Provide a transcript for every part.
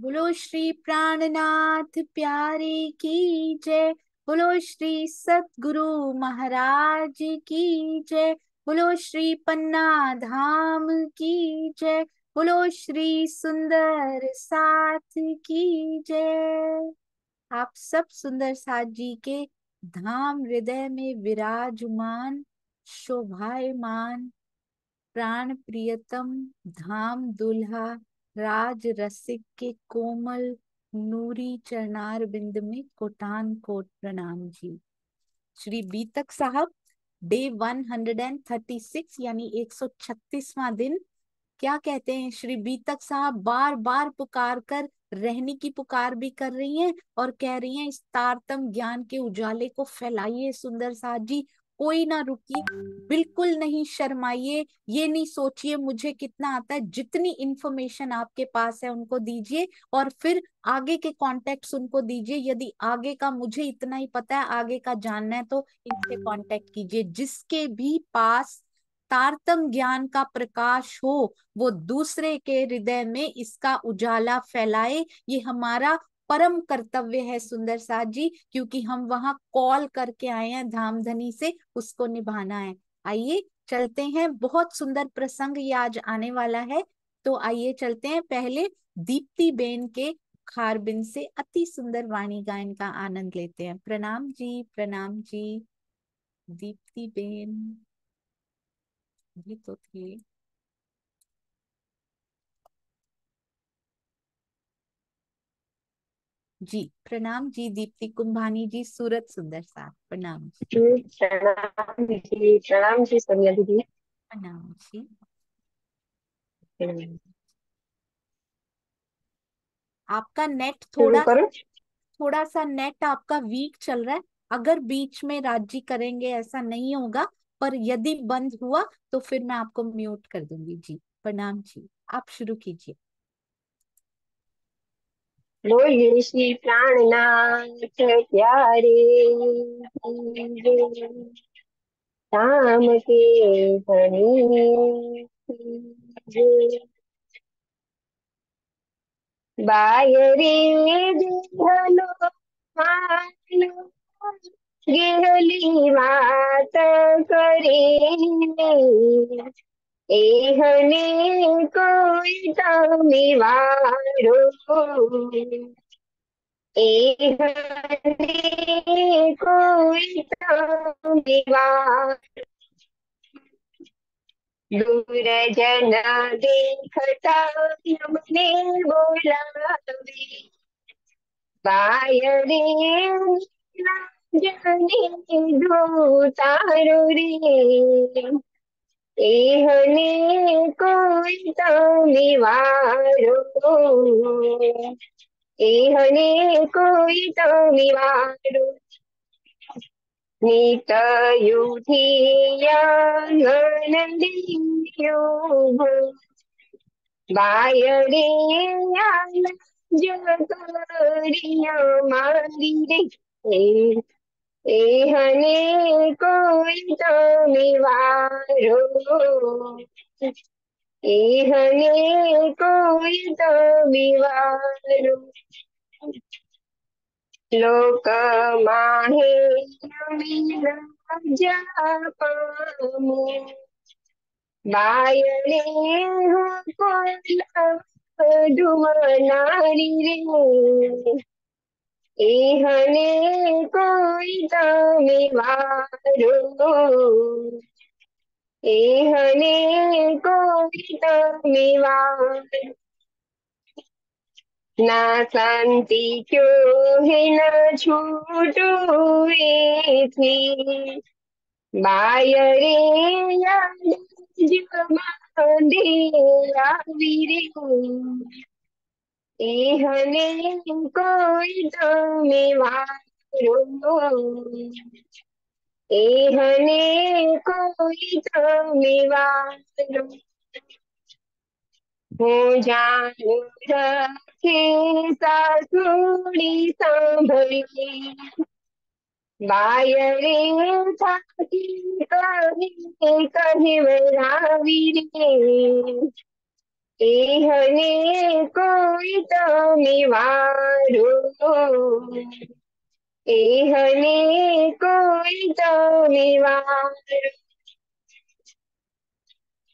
बोलो श्री प्राणनाथ प्यारे की जय बोलो श्री सतगुरु महाराज की जय बोलो श्री पन्ना धाम की जय बोलो श्री सुंदर साथ की जय आप सब सुंदर साथ जी के धाम हृदय में विराजमान शोभायमान प्राण प्रियतम धाम दुल्हा राज रसिक के कोमल नूरी चरणार बिंद में कोटान कोट प्रणाम जी श्री बीतक साहब डे 136 यानी 136वां दिन क्या कहते हैं श्री बीतक साहब बार बार पुकार कर रहने की पुकार भी कर रही हैं और कह रही हैं इस तारतम ज्ञान के उजाले को फैलाइए सुंदर साहब जी कोई ना रुकी बिल्कुल नहीं शर्माइए ये नहीं सोचिए मुझे कितना आता है जितनी इंफॉर्मेशन आपके पास है उनको दीजिए और फिर आगे के कॉन्टेक्ट उनको दीजिए यदि आगे का मुझे इतना ही पता है आगे का जानना है तो इनसे कॉन्टेक्ट कीजिए जिसके भी पास तारतम ज्ञान का प्रकाश हो वो दूसरे के हृदय में इसका उजाला फैलाए ये हमारा परम कर्तव्य है सुंदर साहद जी क्योंकि हम वहां कॉल करके आए हैं धामधनी से उसको निभाना है आइए चलते हैं बहुत सुंदर प्रसंग ये आज आने वाला है तो आइए चलते हैं पहले दीप्ति बेन के खारबिन से अति सुंदर वाणी गायन का आनंद लेते हैं प्रणाम जी प्रणाम जी दीप्ति बेन ये तो थे जी प्रणाम जी दीप्ति कुंभानी जी सूरत सुंदर साहब प्रणाम जी जी प्रणाम जी सोनिया दीदी प्रणाम जी हम्म। आपका नेट हम्म, थोड़ा थोड़ा सा नेट आपका वीक चल रहा है अगर बीच में राज्य करेंगे ऐसा नहीं होगा पर यदि बंद हुआ तो फिर मैं आपको म्यूट कर दूंगी जी प्रणाम जी आप शुरू कीजिए बोले श्री प्राणनाथ प्यारे राम के धनी बायरी देहलो मारियो गेहली मात એહને કોઈ તમે વારો એહને કોઈ તમે વારો દૂર જના દેખતા મને બોલાવે બાય રે જાને ધો તારો રે એહને કોઈ તને વારકો એહને કોઈ તને વારો નિતયુધિયાનંદિયો બાયરે જગરિયા મારી રે इहने कोई तो निवारो इहने कोई तो निवारो लोक माहे जापामो बायणे हो कोई डुमनारी रे इहने कोई जाने वारो इहने कोई जाने वारो ना शांति क्यों है ना छूटो थी बायरे याद जो बांधे आवी इहने कोई तुम्हें वारो इहने कोई हो जानो रखे सासुड़ी सांभली बायरे थाकी कहे कहे रे इहने कोई तो निवारू इहने कोई तो निवारू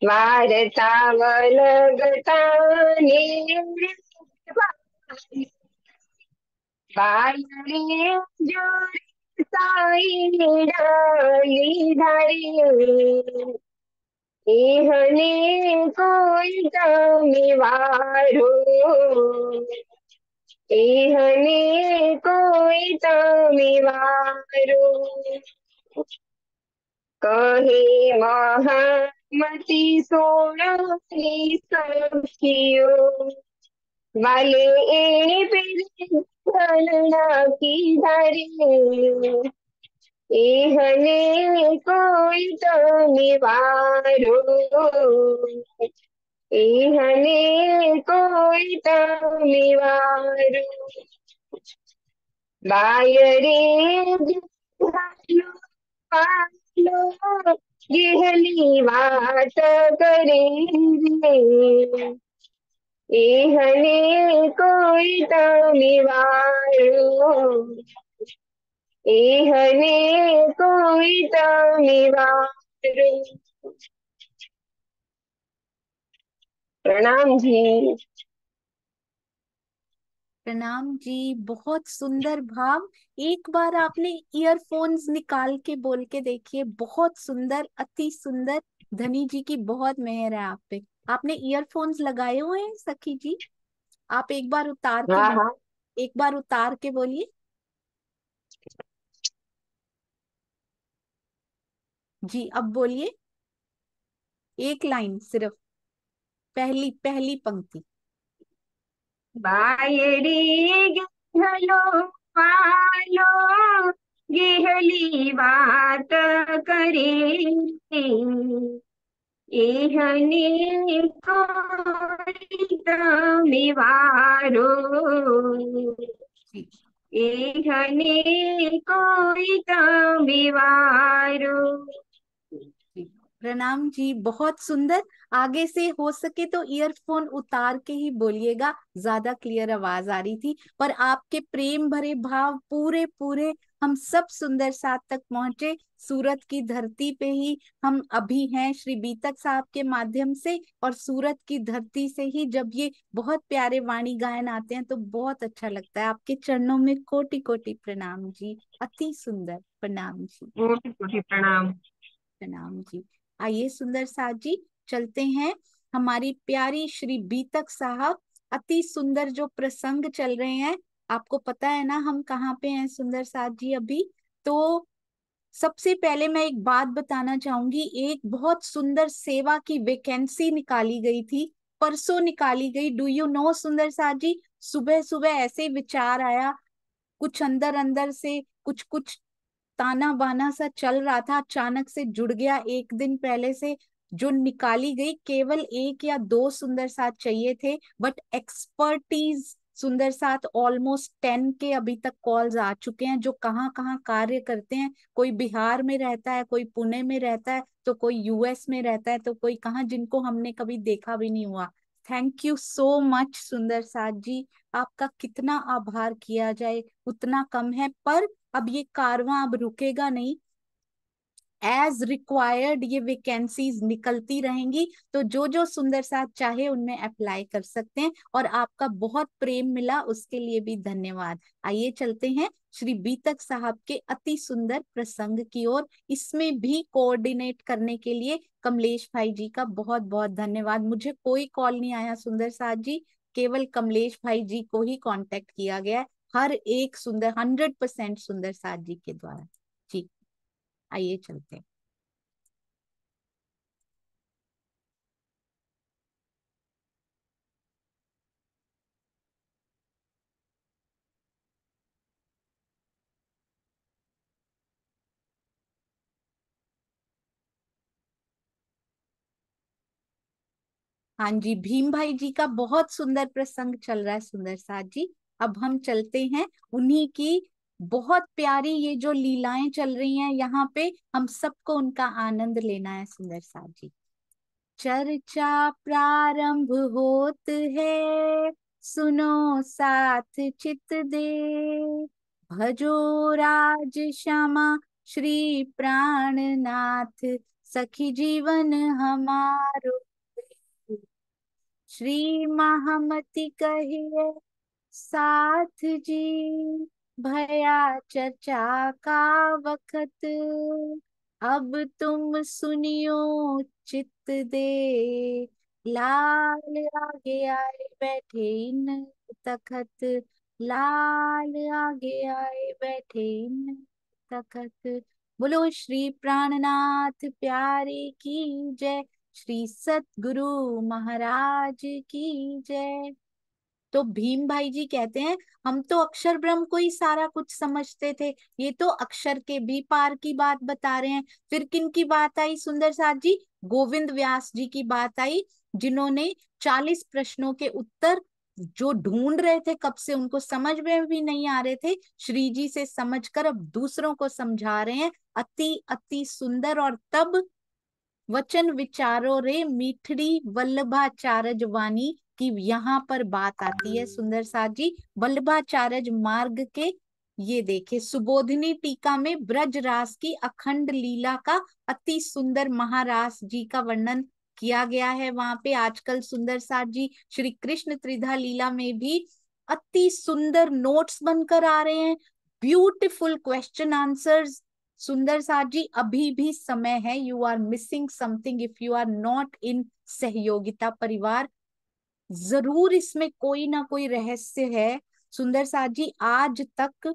वारताव लगता बायरे जोर साई डाली धारी इहने कोई तमिवारो इहने कोई तमिवारो कहे महामती सोना सखियो वाले एने पे धनना की धारी इहने कोई तो निवारो इहने कोई तो निवारो बायरे पालो गिहली बात करे रे इहने कोई तो निवारो प्रणाम जी प्रणाम जी बहुत सुंदर भाव एक बार आपने ईयरफोन्स निकाल के बोल के देखिए बहुत सुंदर अति सुंदर धनी जी की बहुत मेहर है आप पे आपने ईयरफोन्स लगाए हुए हैं सखी जी आप एक बार उतार के हाँ, हाँ। एक बार उतार के बोलिए जी अब बोलिए एक लाइन सिर्फ पहली पहली पंक्ति पालो गिहली बात करे एहनी कोई वारो एहनी कोई तमिवारो प्रणाम जी बहुत सुंदर आगे से हो सके तो ईयरफोन उतार के ही बोलिएगा ज्यादा क्लियर आवाज आ रही थी पर आपके प्रेम भरे भाव पूरे पूरे हम सब सुंदर साथ तक पहुंचे सूरत की धरती पे ही हम अभी हैं श्री बीतक साहब के माध्यम से और सूरत की धरती से ही जब ये बहुत प्यारे वाणी गायन आते हैं तो बहुत अच्छा लगता है आपके चरणों में कोटि कोटि प्रणाम जी अति सुंदर प्रणाम जी कोटि कोटि प्रणाम प्रणाम जी आइए सुंदर साहब जी चलते हैं हमारी प्यारी श्री बीतक साहब अति सुंदर जो प्रसंग चल रहे हैं आपको पता है ना हम कहाँ पे हैं सुंदर साहब जी अभी तो सबसे पहले मैं एक बात बताना चाहूंगी एक बहुत सुंदर सेवा की वैकेंसी निकाली गई थी परसों निकाली गई डू यू नो सुंदर साहब जी सुबह सुबह ऐसे विचार आया कुछ अंदर अंदर से कुछ कुछ ताना बाना सा चल रहा था अचानक से जुड़ गया एक दिन पहले से जो निकाली गई केवल एक या दो सुंदर साथ चाहिए थे बट एक्सपर्टीज सुंदर साथ ऑलमोस्ट टेन के अभी तक कॉल्स आ चुके हैं जो कहाँ कहाँ कार्य करते हैं कोई बिहार में रहता है कोई पुणे में रहता है तो कोई यूएस में रहता है तो कोई कहाँ जिनको हमने कभी देखा भी नहीं हुआ थैंक यू सो मच सुंदर साथ जी आपका कितना आभार किया जाए उतना कम है पर अब ये कारवा अब रुकेगा नहीं एज रिक्वायर्ड ये वेकेंसी निकलती रहेंगी तो जो जो सुंदर साथ चाहे उनमें अप्लाई कर सकते हैं और आपका बहुत प्रेम मिला उसके लिए भी धन्यवाद आइए चलते हैं श्री बीतक साहब के अति सुंदर प्रसंग की ओर इसमें भी कोऑर्डिनेट करने के लिए कमलेश भाई जी का बहुत बहुत धन्यवाद मुझे कोई कॉल नहीं आया सुंदर साहब जी केवल कमलेश भाई जी को ही कॉन्टेक्ट किया गया हर एक सुंदर हंड्रेड परसेंट सुंदर सात जी के द्वारा जी आइए चलते हैं हाँ जी भीम भाई जी का बहुत सुंदर प्रसंग चल रहा है सुंदर साथ जी अब हम चलते हैं उन्हीं की बहुत प्यारी ये जो लीलाएं चल रही हैं यहाँ पे हम सबको उनका आनंद लेना है सुंदर साहब जी चर्चा प्रारंभ होत है सुनो साथ चित दे भजो राज श्यामा श्री नाथ सखी जीवन हमारो श्री महामती कहिए साथ जी भया चर्चा का वक्त अब तुम सुनियो चित दे लाल आगे आए बैठे इन तखत लाल आगे आए बैठे इन तखत बोलो श्री प्राणनाथ प्यारे की जय श्री सतगुरु महाराज की जय तो भीम भाई जी कहते हैं हम तो अक्षर ब्रह्म को ही सारा कुछ समझते थे ये तो अक्षर के भी पार की बात बता रहे हैं फिर किन की बात आई सुंदर साथ जी गोविंद व्यास जी की बात आई जिन्होंने चालीस प्रश्नों के उत्तर जो ढूंढ रहे थे कब से उनको समझ में भी नहीं आ रहे थे श्री जी से समझकर अब दूसरों को समझा रहे हैं अति अति सुंदर और तब वचन विचारो रे मीठड़ी वल्लभाचार्य वाणी कि यहाँ पर बात आती है हाँ। सुंदर साथ जी बल्लभाचार्य मार्ग के ये देखे सुबोधिनी टीका में ब्रज रास की अखंड लीला का अति सुंदर महारास जी का वर्णन किया गया है वहां पे आजकल सुंदर साथ जी श्री कृष्ण त्रिधा लीला में भी अति सुंदर नोट्स बनकर आ रहे हैं ब्यूटिफुल क्वेश्चन आंसर्स सुंदर साथ जी अभी भी समय है you are missing something if you are not in सहयोगिता परिवार जरूर इसमें कोई ना कोई रहस्य है सुंदर साथ जी आज तक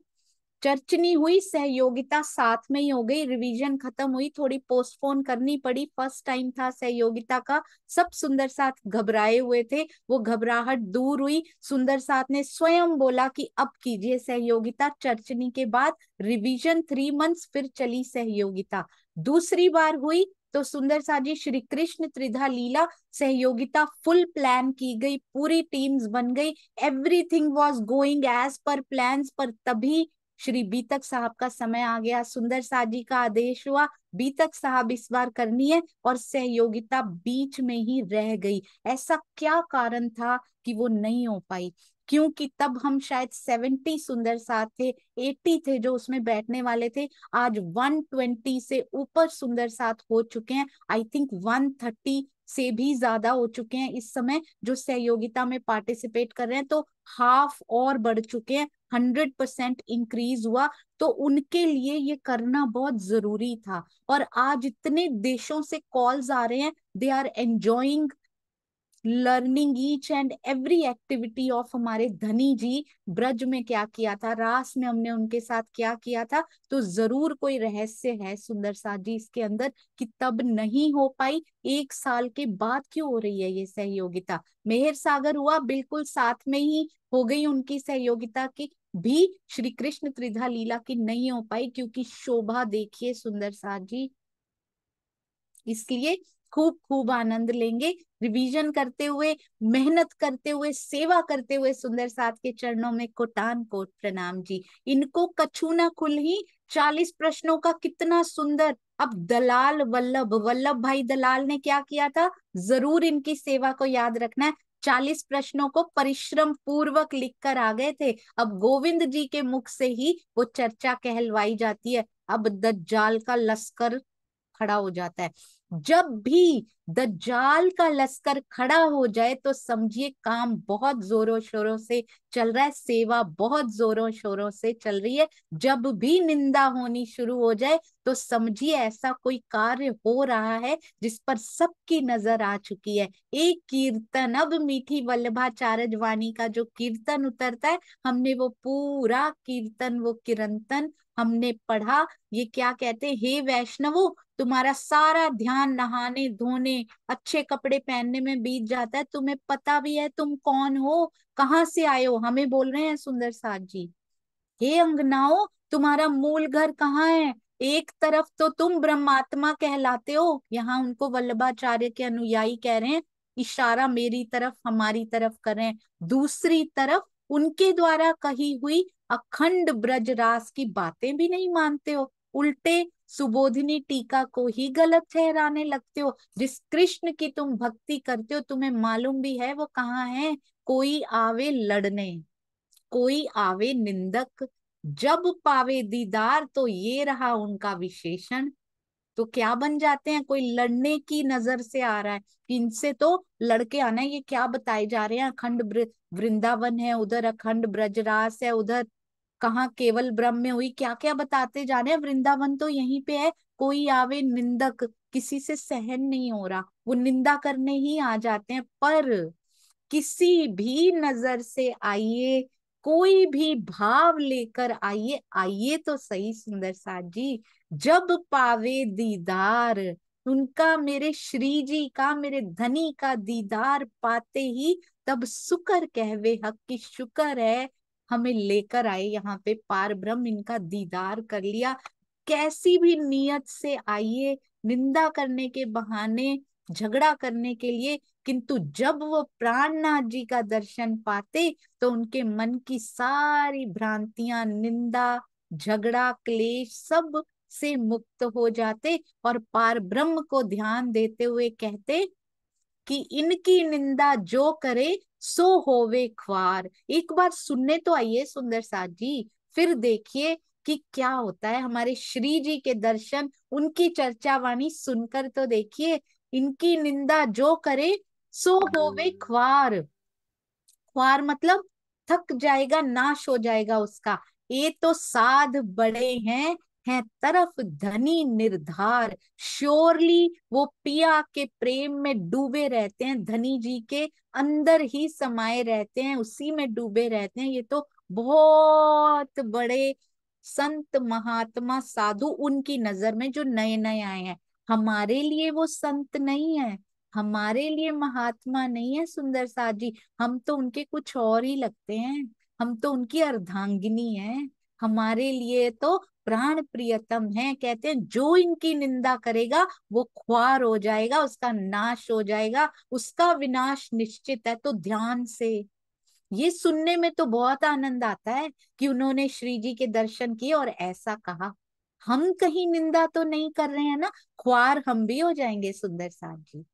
चर्च नहीं हुई सहयोगिता साथ में ही हो गई रिवीजन खत्म हुई थोड़ी पोस्टपोन करनी पड़ी फर्स्ट टाइम था सहयोगिता का सब सुंदर साथ घबराए हुए थे वो घबराहट दूर हुई सुंदर साथ ने स्वयं बोला कि अब कीजिए सहयोगिता चर्चनी के बाद रिवीजन थ्री मंथ्स फिर चली सहयोगिता दूसरी बार हुई तो सुंदर साजी श्री कृष्ण त्रिधा लीला सहयोगिता फुल प्लान की गई पूरी टीम्स बन गई everything was going as per plan पर तभी श्री बीतक साहब का समय आ गया सुंदर साजी का आदेश हुआ बीतक साहब इस बार करनी है और सहयोगिता बीच में ही रह गई ऐसा क्या कारण था कि वो नहीं हो पाई क्योंकि तब हम शायद सेवेंटी सुंदर साथ थे एट्टी थे जो उसमें बैठने वाले थे आज वन ट्वेंटी से ऊपर सुंदर साथ हो चुके हैं आई थिंक वन थर्टी से भी ज्यादा हो चुके हैं इस समय जो सहयोगिता में पार्टिसिपेट कर रहे हैं तो हाफ और बढ़ चुके हैं हंड्रेड परसेंट इंक्रीज हुआ तो उनके लिए ये करना बहुत जरूरी था और आज इतने देशों से कॉल्स आ रहे हैं they are enjoying learning each and every activity of हमारे धनी जी ब्रज में क्या किया था रास में हमने उनके साथ क्या किया था तो जरूर कोई रहस्य है सुंदर साथ जी इसके अंदर कि तब नहीं हो पाई एक साल के बाद क्यों हो रही है ये सहयोगिता मेहर सागर हुआ बिल्कुल साथ में ही हो गई उनकी सहयोगिता की भी श्री कृष्ण त्रिधा लीला की नहीं हो पाई क्योंकि शोभा देखिए सुंदर साथ जी इसलिए खूब खूब आनंद लेंगे रिवीजन करते हुए मेहनत करते हुए सेवा करते हुए सुंदर साथ के चरणों में कोटान कोट प्रणाम जी इनको कछू ना खुल ही चालीस प्रश्नों का कितना सुंदर अब दलाल वल्लभ वल्लभ भाई दलाल ने क्या किया था जरूर इनकी सेवा को याद रखना है चालीस प्रश्नों को परिश्रम पूर्वक लिखकर आ गए थे अब गोविंद जी के मुख से ही वो चर्चा कहलवाई जाती है अब दज्जाल का लश्कर खड़ा हो जाता है जब भी जाल का लश्कर खड़ा हो जाए तो समझिए काम बहुत जोरों शोरों से चल रहा है सेवा बहुत जोरों शोरों से चल रही है जब भी निंदा होनी शुरू हो जाए तो समझिए ऐसा कोई कार्य हो रहा है जिस पर सबकी नजर आ चुकी है एक कीर्तन अब मीठी वल्लभाचार्य वाणी का जो कीर्तन उतरता है हमने वो पूरा कीर्तन वो किरंतन हमने पढ़ा ये क्या कहते हे वैष्णवो तुम्हारा सारा ध्यान नहाने धोने अच्छे कपड़े पहनने में बीत जाता है तुम्हें पता भी है तुम कौन हो कहाँ से आए हो हमें बोल रहे हैं सुंदर साथ जी हे अंगनाओ तुम्हारा मूल घर कहाँ है एक तरफ तो तुम ब्रह्मात्मा कहलाते हो यहाँ उनको वल्लभाचार्य के अनुयायी कह रहे हैं इशारा मेरी तरफ हमारी तरफ कर रहे हैं दूसरी तरफ उनके द्वारा कही हुई अखंड ब्रज रास की बातें भी नहीं मानते हो उल्टे सुबोधिनी टीका को ही गलत ठहराने लगते हो जिस कृष्ण की तुम भक्ति करते हो तुम्हें मालूम भी है वो कहाँ है कोई आवे लड़ने कोई आवे निंदक जब पावे दीदार तो ये रहा उनका विशेषण तो क्या बन जाते हैं कोई लड़ने की नजर से आ रहा है इनसे तो लड़के आना ये क्या बताए जा रहे हैं अखंड वृंदावन है उधर अखंड ब्रजरास है उधर कहा केवल ब्रह्म में हुई क्या क्या बताते जा रहे हैं वृंदावन तो यहीं पे है कोई आवे निंदक किसी से सहन नहीं हो रहा वो निंदा करने ही आ जाते हैं पर किसी भी नजर से आइए कोई भी भाव लेकर आइए आइए तो सही सुंदर साथ जी जब पावे दीदार उनका मेरे श्री जी का मेरे धनी का दीदार पाते ही तब सुकर कहवे हक की शुक्र है हमें लेकर आए यहाँ पे पार ब्रह्म इनका दीदार कर लिया कैसी भी नियत से आइए निंदा करने के बहाने झगड़ा करने के लिए किंतु जब वो प्राणनाथ जी का दर्शन पाते तो उनके मन की सारी भ्रांतियां निंदा झगड़ा क्लेश सब से मुक्त हो जाते और पार ब्रह्म को ध्यान देते हुए कहते कि इनकी निंदा जो करे सो होवे ख्वार एक बार सुनने तो आइए सुंदर साथ जी फिर देखिए कि क्या होता है हमारे श्री जी के दर्शन उनकी चर्चा वाणी सुनकर तो देखिए इनकी निंदा जो करे सो होवे ख्वार ख्वार मतलब थक जाएगा नाश हो जाएगा उसका ये तो साध बड़े हैं है तरफ धनी निर्धार श्योरली वो पिया के प्रेम में डूबे रहते हैं धनी जी के अंदर ही समाये रहते हैं उसी में डूबे रहते हैं ये तो बहुत बड़े संत महात्मा साधु उनकी नजर में जो नए नए आए हैं हमारे लिए वो संत नहीं है हमारे लिए महात्मा नहीं है सुंदर साहब जी हम तो उनके कुछ और ही लगते हैं हम तो उनकी अर्धांगिनी है हमारे लिए तो प्राण प्रियतम है कहते हैं जो इनकी निंदा करेगा वो ख्वार हो जाएगा उसका नाश हो जाएगा उसका विनाश निश्चित है तो ध्यान से ये सुनने में तो बहुत आनंद आता है कि उन्होंने श्री जी के दर्शन किए और ऐसा कहा हम कहीं निंदा तो नहीं कर रहे हैं ना ख्वार हम भी हो जाएंगे सुंदर साहब जी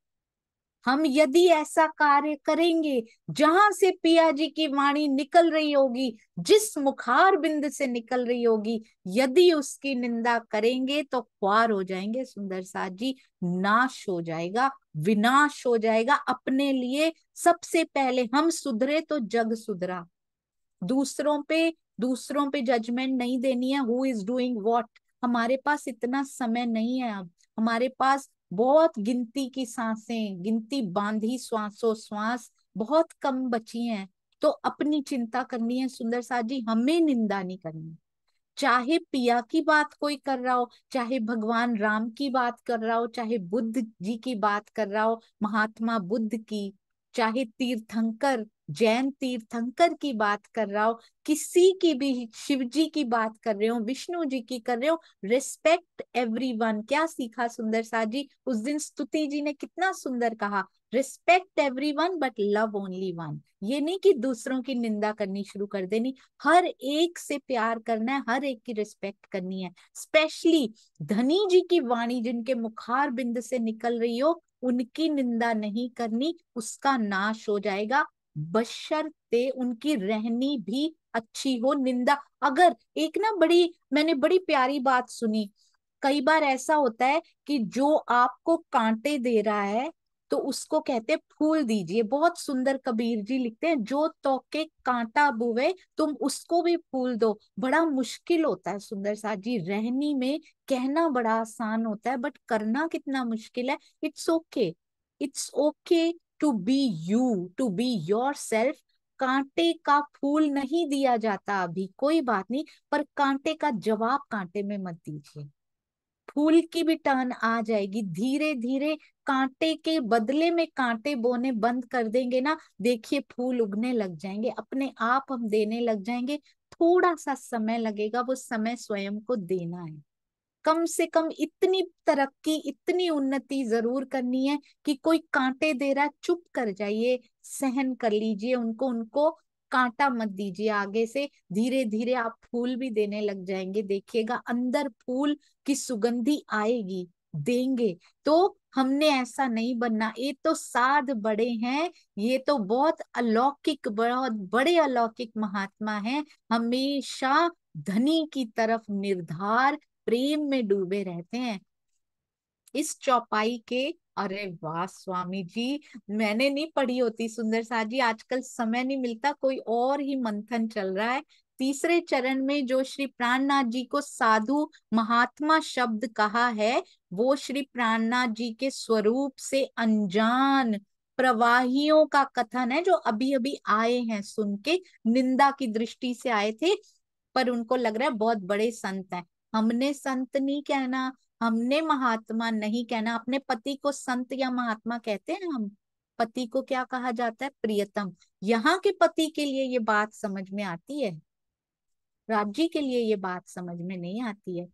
हम यदि ऐसा कार्य करेंगे जहां से पिया जी की वाणी निकल रही होगी जिस मुखार बिंद से निकल रही होगी यदि उसकी निंदा करेंगे तो ख्वार हो जाएंगे सुंदर साहब जी नाश हो जाएगा विनाश हो जाएगा अपने लिए सबसे पहले हम सुधरे तो जग सुधरा दूसरों पे दूसरों पे जजमेंट नहीं देनी है हु इज डूइंग वॉट हमारे पास इतना समय नहीं है अब हमारे पास बहुत गिनती की सांसें गिनती बांधी श्वासो श्वास बहुत कम बची हैं तो अपनी चिंता करनी है सुंदर साहब जी हमें निंदा नहीं करनी चाहे पिया की बात कोई कर रहा हो चाहे भगवान राम की बात कर रहा हो चाहे बुद्ध जी की बात कर रहा हो महात्मा बुद्ध की चाहे तीर्थंकर जैन तीर्थंकर की बात कर रहा हो किसी की भी शिव जी की बात कर रहे हो विष्णु जी की कर रहे हो रिस्पेक्ट वन क्या सीखा सुंदर सा जी उस दिन स्तुति जी ने कितना सुंदर कहा respect one but love only one ये नहीं कि दूसरों की निंदा करनी शुरू कर देनी हर एक से प्यार करना है हर एक की रिस्पेक्ट करनी है स्पेशली धनी जी की वाणी जिनके मुखार बिंद से निकल रही हो उनकी निंदा नहीं करनी उसका नाश हो जाएगा बशर्ते उनकी रहनी भी अच्छी हो निंदा अगर एक ना बड़ी मैंने बड़ी प्यारी बात सुनी कई बार ऐसा होता है कि जो आपको कांटे दे रहा है तो उसको कहते फूल दीजिए बहुत सुंदर कबीर जी लिखते हैं जो तो के कांटा बुवे तुम उसको भी फूल दो बड़ा मुश्किल होता है सुंदर साहब जी रहनी में कहना बड़ा आसान होता है बट करना कितना मुश्किल है it's okay it's okay to be you to be yourself कांटे का फूल नहीं दिया जाता अभी कोई बात नहीं पर कांटे का जवाब कांटे में मत दीजिए फूल की भी टर्न आ जाएगी धीरे धीरे कांटे के बदले में कांटे बोने बंद कर देंगे ना देखिए फूल उगने लग जाएंगे अपने आप हम देने लग जाएंगे थोड़ा सा समय लगेगा वो समय स्वयं को देना है कम से कम इतनी तरक्की इतनी उन्नति जरूर करनी है कि कोई कांटे दे रहा चुप कर जाइए सहन कर लीजिए उनको उनको कांटा मत दीजिए आगे से धीरे धीरे आप फूल भी देने लग जाएंगे देखिएगा अंदर फूल की सुगंधी आएगी देंगे तो हमने ऐसा नहीं बनना ये तो साध बड़े हैं ये तो बहुत अलौकिक बहुत बड़े अलौकिक महात्मा हैं हमेशा धनी की तरफ निर्धार प्रेम में डूबे रहते हैं इस चौपाई के अरे वाह स्वामी जी मैंने नहीं पढ़ी होती सुंदर साह जी आजकल समय नहीं मिलता कोई और ही मंथन चल रहा है तीसरे चरण में जो श्री प्राणनाथ जी को साधु महात्मा शब्द कहा है वो श्री प्राणनाथ जी के स्वरूप से अनजान प्रवाहियों का कथन है जो अभी अभी आए हैं सुन के निंदा की दृष्टि से आए थे पर उनको लग रहा है बहुत बड़े संत हैं हमने संत नहीं कहना हमने महात्मा नहीं कहना अपने पति को संत या महात्मा कहते हैं हम पति को क्या कहा जाता है प्रियतम यहाँ के पति के लिए ये बात समझ में आती है राज्य के लिए ये बात समझ में नहीं आती है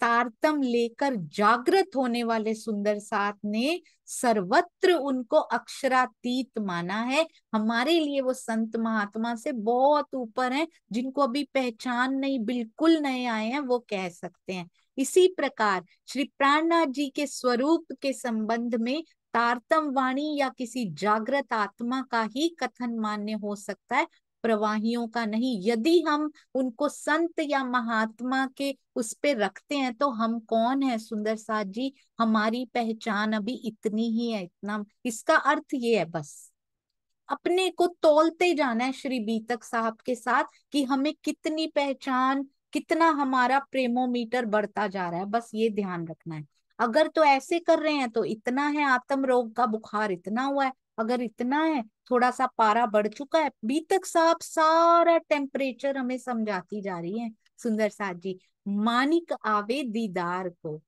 तारतम लेकर जागृत होने वाले सुंदर साथ ने सर्वत्र उनको अक्षरातीत माना है हमारे लिए वो संत महात्मा से बहुत ऊपर हैं जिनको अभी पहचान नहीं बिल्कुल नए आए हैं वो कह सकते हैं इसी प्रकार श्री प्राणनाथ जी के स्वरूप के संबंध में तारतम वाणी या किसी जागृत आत्मा का ही कथन मान्य हो सकता है प्रवाहियों का नहीं यदि हम उनको संत या महात्मा के उस पे रखते हैं तो हम कौन है सुंदर साहब जी हमारी पहचान अभी इतनी ही है इतना इसका अर्थ ये है बस अपने को तोलते जाना है श्री बीतक साहब के साथ कि हमें कितनी पहचान कितना हमारा प्रेमोमीटर बढ़ता जा रहा है बस ये ध्यान रखना है अगर तो ऐसे कर रहे हैं तो इतना है आत्म रोग का बुखार इतना हुआ है अगर इतना है थोड़ा सा पारा बढ़ चुका है अभी तक साहब सारा टेम्परेचर हमें समझाती जा रही है सुंदर साहब जी मानिक आवे दीदार को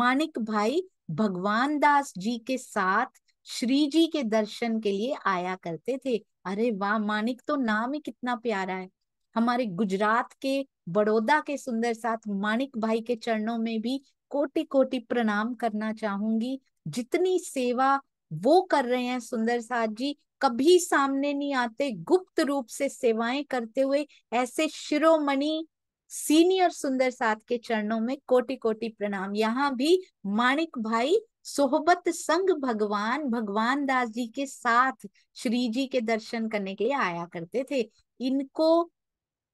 मानिक भाई भगवान दास जी के साथ श्री जी के दर्शन के लिए आया करते थे अरे वाह मानिक तो नाम ही कितना प्यारा है हमारे गुजरात के बड़ौदा के सुंदर साथ मानिक भाई के चरणों में भी कोटि कोटि प्रणाम करना चाहूंगी जितनी सेवा वो कर रहे हैं सुंदर साथ जी कभी सामने नहीं आते गुप्त रूप से सेवाएं करते हुए ऐसे शिरोमणि सीनियर सुंदर साथ के चरणों में कोटि कोटि प्रणाम यहाँ भी माणिक भाई सोहबत संग भगवान भगवान दास जी के साथ श्री जी के दर्शन करने के लिए आया करते थे इनको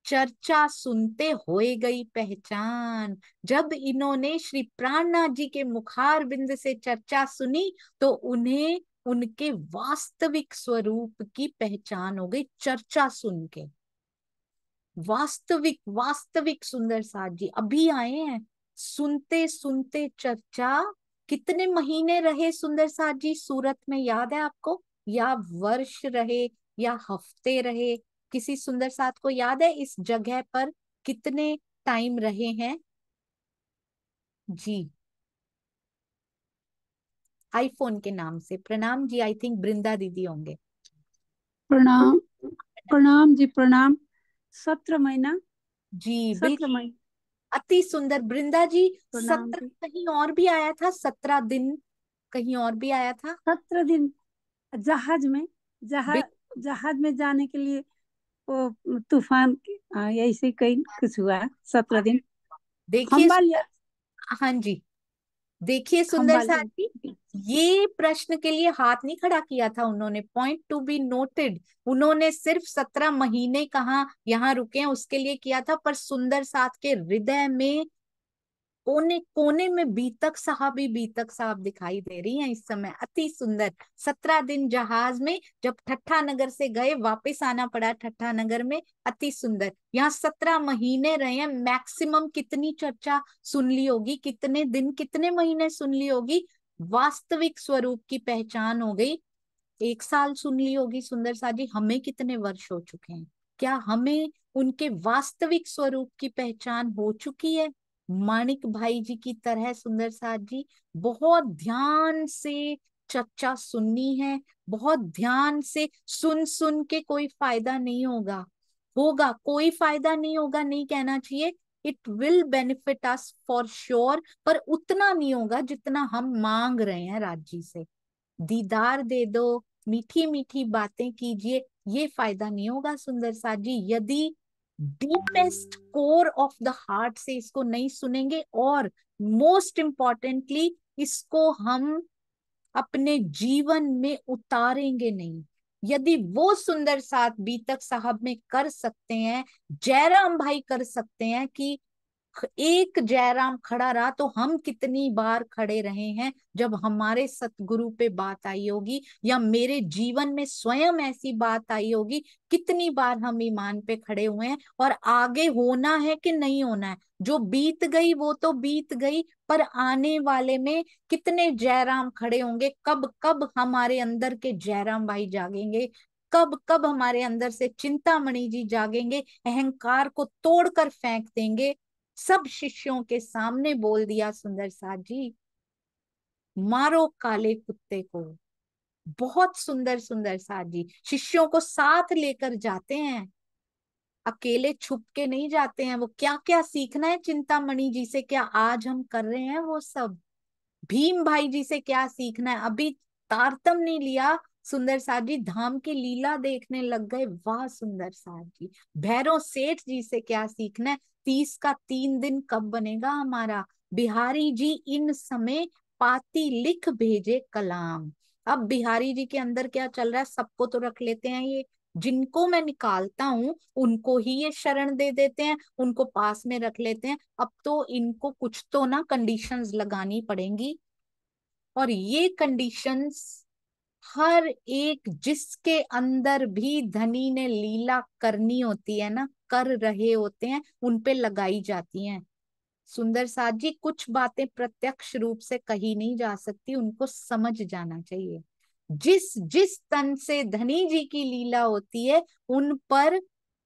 चर्चा सुनते होए गई पहचान जब इन्होंने श्री प्राणनाथ जी के मुखार बिंद से चर्चा सुनी तो उन्हें उनके वास्तविक स्वरूप की पहचान हो गई चर्चा सुन के वास्तविक वास्तविक सुंदर साथ जी अभी आए हैं सुनते सुनते चर्चा कितने महीने रहे सुंदर साथ जी सूरत में याद है आपको या वर्ष रहे या हफ्ते रहे किसी सुंदर साथ को याद है इस जगह पर कितने टाइम रहे हैं जी आईफोन के नाम से प्रणाम जी आई थिंक बृंदा दीदी होंगे प्रणाम प्रणाम जी प्रणाम सत्रह महीना जी महीना अति सुंदर बृंदा जी सत्र कहीं और भी आया था सत्रह दिन कहीं और भी आया था सत्रह दिन जहाज में जहाज जहाज में जाने के लिए वो तूफान ऐसे कई कुछ हुआ सत्रह दिन देखिए हाँ जी देखिए सुंदर साथी ये प्रश्न के लिए हाथ नहीं खड़ा किया था उन्होंने पॉइंट टू बी नोटेड उन्होंने सिर्फ सत्रह महीने कहा यहाँ रुके हैं उसके लिए किया था पर सुंदर साथ के हृदय में कोने कोने में बीतक साहब ही बीतक साहब दिखाई दे रही हैं इस समय अति सुंदर सत्रह दिन जहाज में जब ठट्ठा नगर से गए वापस आना पड़ा ठट्ठा नगर में अति सुंदर यहाँ सत्रह महीने रहे हैं मैक्सिमम कितनी चर्चा सुन ली होगी कितने दिन कितने महीने सुन ली होगी वास्तविक स्वरूप की पहचान हो गई एक साल सुन ली होगी सुंदर जी हमें कितने वर्ष हो चुके हैं क्या हमें उनके वास्तविक स्वरूप की पहचान हो चुकी है माणिक भाई जी की तरह सुंदर साथ जी बहुत ध्यान से चर्चा सुननी है बहुत ध्यान से सुन सुन के कोई फायदा नहीं होगा होगा कोई फायदा नहीं होगा नहीं कहना चाहिए it will benefit us for sure पर उतना नहीं होगा जितना हम मांग रहे हैं राज जी से दीदार दे दो मीठी मीठी बातें कीजिए ये फायदा नहीं होगा सुंदर साथ जी यदि deepest core of the heart से इसको नहीं सुनेंगे और मोस्ट इम्पॉर्टेंटली इसको हम अपने जीवन में उतारेंगे नहीं यदि वो सुंदर साथ बीतक साहब में कर सकते हैं जयराम भाई कर सकते हैं कि एक जयराम खड़ा रहा तो हम कितनी बार खड़े रहे हैं जब हमारे सतगुरु पे बात आई होगी या मेरे जीवन में स्वयं ऐसी बात आई होगी कितनी बार हम ईमान पे खड़े हुए हैं और आगे होना है कि नहीं होना है जो बीत गई वो तो बीत गई पर आने वाले में कितने जयराम खड़े होंगे कब कब हमारे अंदर के जयराम भाई जागेंगे कब कब हमारे अंदर से चिंतामणि जी जागेंगे अहंकार को तोड़कर फेंक देंगे सब शिष्यों के सामने बोल दिया सुंदर साहब जी मारो काले कुत्ते को बहुत सुंदर सुंदर साहब जी शिष्यों को साथ लेकर जाते हैं अकेले छुप के नहीं जाते हैं वो क्या क्या सीखना है चिंतामणि जी से क्या आज हम कर रहे हैं वो सब भीम भाई जी से क्या सीखना है अभी तारतम नहीं लिया सुंदर साहब जी धाम की लीला देखने लग गए वाह सुंदर साहब जी भैरों सेठ जी से क्या सीखना है तीस का तीन दिन कब बनेगा हमारा बिहारी जी इन समय पाती लिख भेजे कलाम अब बिहारी जी के अंदर क्या चल रहा है सबको तो रख लेते हैं ये जिनको मैं निकालता हूं उनको ही ये शरण दे देते हैं उनको पास में रख लेते हैं अब तो इनको कुछ तो ना कंडीशंस लगानी पड़ेंगी और ये कंडीशंस हर एक जिसके अंदर भी धनी ने लीला करनी होती है ना कर रहे होते हैं उन पे लगाई जाती हैं सुंदर साथ जी कुछ बातें प्रत्यक्ष रूप से कही नहीं जा सकती उनको समझ जाना चाहिए जिस जिस तन से धनी जी की लीला होती है उन पर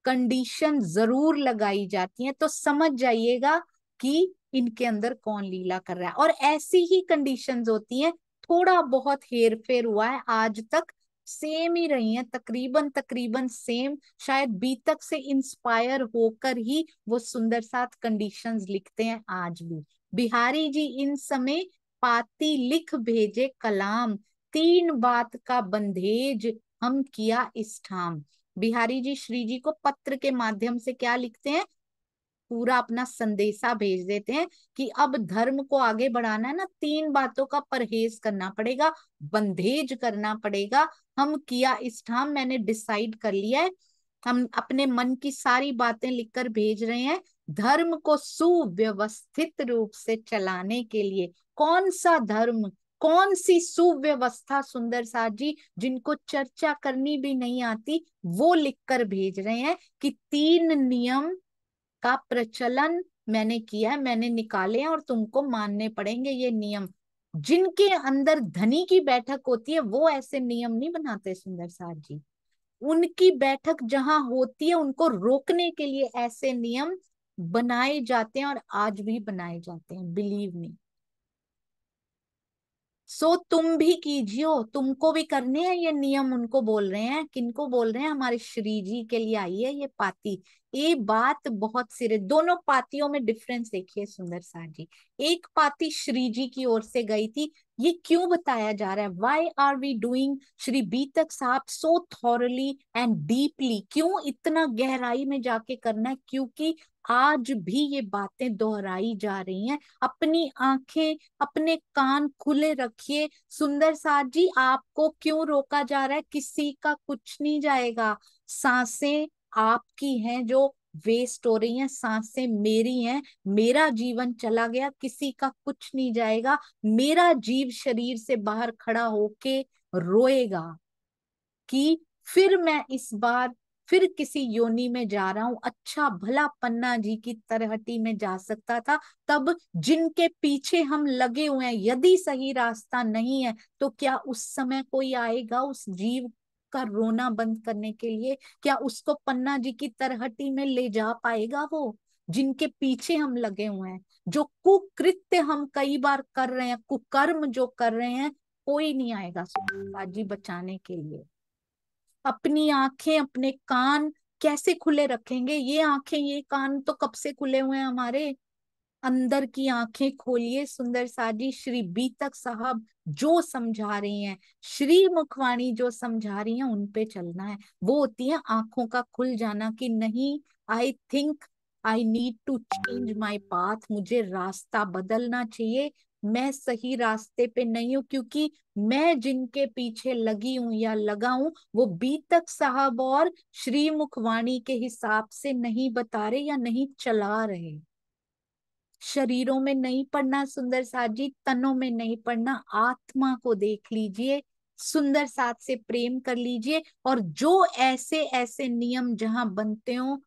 कंडीशन जरूर लगाई जाती है तो समझ जाइएगा कि इनके अंदर कौन लीला कर रहा है और ऐसी ही कंडीशंस होती हैं थोड़ा बहुत हेर फेर हुआ है आज तक सेम ही रही हैं तकरीबन तकरीबन सेम शायद बीतक से इंस्पायर होकर ही वो सुंदर सात कंडीशंस लिखते हैं आज भी बिहारी जी इन समय पाती लिख भेजे कलाम तीन बात का बंधेज हम किया इस ठाम बिहारी जी श्री जी को पत्र के माध्यम से क्या लिखते हैं पूरा अपना संदेशा भेज देते हैं कि अब धर्म को आगे बढ़ाना है ना तीन बातों का परहेज करना पड़ेगा बंधेज करना पड़ेगा हम किया इस ठाम मैंने डिसाइड कर लिया है हम अपने मन की सारी बातें लिखकर भेज रहे हैं धर्म को सुव्यवस्थित रूप से चलाने के लिए कौन सा धर्म कौन सी सुव्यवस्था सुंदर साह जी जिनको चर्चा करनी भी नहीं आती वो लिखकर भेज रहे हैं कि तीन नियम का प्रचलन मैंने किया है मैंने निकाले हैं और तुमको मानने पड़ेंगे ये नियम जिनके अंदर धनी की बैठक होती है वो ऐसे नियम नहीं बनाते सुंदर साहब जी उनकी बैठक जहां होती है उनको रोकने के लिए ऐसे नियम बनाए जाते हैं और आज भी बनाए जाते हैं बिलीव मी सो तुम भी कीजियो तुमको भी करने हैं ये नियम उनको बोल रहे हैं किनको बोल रहे हैं हमारे श्री जी के लिए आई है ये पाती ये बात बहुत सिरे दोनों पातियों में डिफरेंस देखिए सुंदर सार जी एक पाती श्री जी की ओर से गई थी ये क्यों बताया जा रहा है why are we doing Shri बीतक साहब सो थॉरली एंड डीपली क्यों इतना गहराई में जाके करना है क्योंकि आज भी ये बातें दोहराई जा रही हैं अपनी आंखें अपने कान खुले रखिए सुंदर साहब जी आपको क्यों रोका जा रहा है किसी का कुछ नहीं जाएगा सांसें आपकी हैं जो वेस्ट हो रही हैं सांसें मेरी हैं मेरा जीवन चला गया किसी का कुछ नहीं जाएगा मेरा जीव शरीर से बाहर खड़ा होके रोएगा कि फिर मैं इस बार फिर किसी योनि में जा रहा हूं अच्छा भला पन्ना जी की तरहटी में जा सकता था तब जिनके पीछे हम लगे हुए हैं यदि सही रास्ता नहीं है तो क्या उस समय कोई आएगा उस जीव उसका रोना बंद करने के लिए क्या उसको पन्ना जी की तरहटी में ले जा पाएगा वो जिनके पीछे हम लगे हुए हैं जो कुकृत्य हम कई बार कर रहे हैं कुकर्म जो कर रहे हैं कोई नहीं आएगा जी बचाने के लिए अपनी आंखें अपने कान कैसे खुले रखेंगे ये आंखें ये कान तो कब से खुले हुए हैं हमारे अंदर की आंखें खोलिए सुंदर साजी श्री बीतक साहब जो समझा रही हैं श्री मुखवाणी जो समझा रही हैं उन पे चलना है वो होती है आंखों का खुल जाना कि नहीं I think I need to change my path मुझे रास्ता बदलना चाहिए मैं सही रास्ते पे नहीं हूँ क्योंकि मैं जिनके पीछे लगी हूं या लगा हूं वो बीतक साहब और श्री मुखवाणी के हिसाब से नहीं बता रहे या नहीं चला रहे शरीरों में नहीं पढ़ना सुंदर साथ जी तनों में नहीं पढ़ना आत्मा को देख लीजिए सुंदर साथ से प्रेम कर लीजिए और जो ऐसे ऐसे नियम जहां बनते हो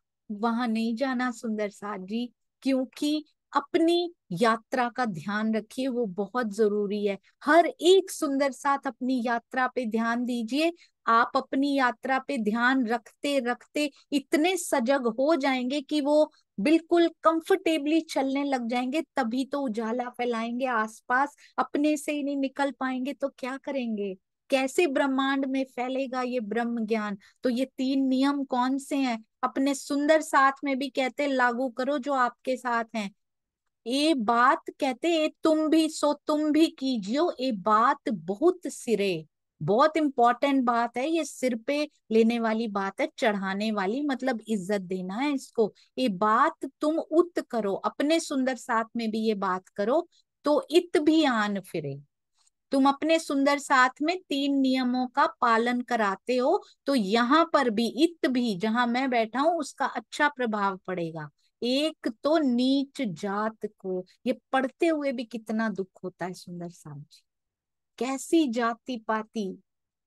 वहां नहीं जाना सुंदर साथ जी क्योंकि अपनी यात्रा का ध्यान रखिए वो बहुत जरूरी है हर एक सुंदर साथ अपनी यात्रा पे ध्यान दीजिए आप अपनी यात्रा पे ध्यान रखते रखते इतने सजग हो जाएंगे कि वो बिल्कुल कंफर्टेबली चलने लग जाएंगे तभी तो उजाला फैलाएंगे आसपास अपने से ही नहीं निकल पाएंगे तो क्या करेंगे कैसे ब्रह्मांड में फैलेगा ये ब्रह्म ज्ञान तो ये तीन नियम कौन से हैं अपने सुंदर साथ में भी कहते लागू करो जो आपके साथ हैं ये बात कहते ए तुम भी सो तुम भी कीजियो ये बात बहुत सिरे बहुत इंपॉर्टेंट बात है ये सिर पे लेने वाली बात है चढ़ाने वाली मतलब इज्जत देना है इसको ये बात तुम उत करो अपने सुंदर साथ में भी ये बात करो तो इत भी आन फिरे तुम अपने सुंदर साथ में तीन नियमों का पालन कराते हो तो यहाँ पर भी इत भी जहां मैं बैठा हूं उसका अच्छा प्रभाव पड़ेगा एक तो नीच जात को ये पढ़ते हुए भी कितना दुख होता है सुंदर साहब जी कैसी जाति पाती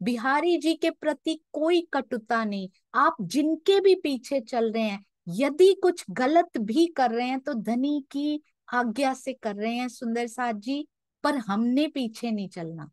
बिहारी जी के प्रति कोई कटुता नहीं आप जिनके भी पीछे चल रहे हैं यदि कुछ गलत भी कर रहे हैं तो धनी की आज्ञा से कर रहे हैं सुंदर साहब जी पर हमने पीछे नहीं चलना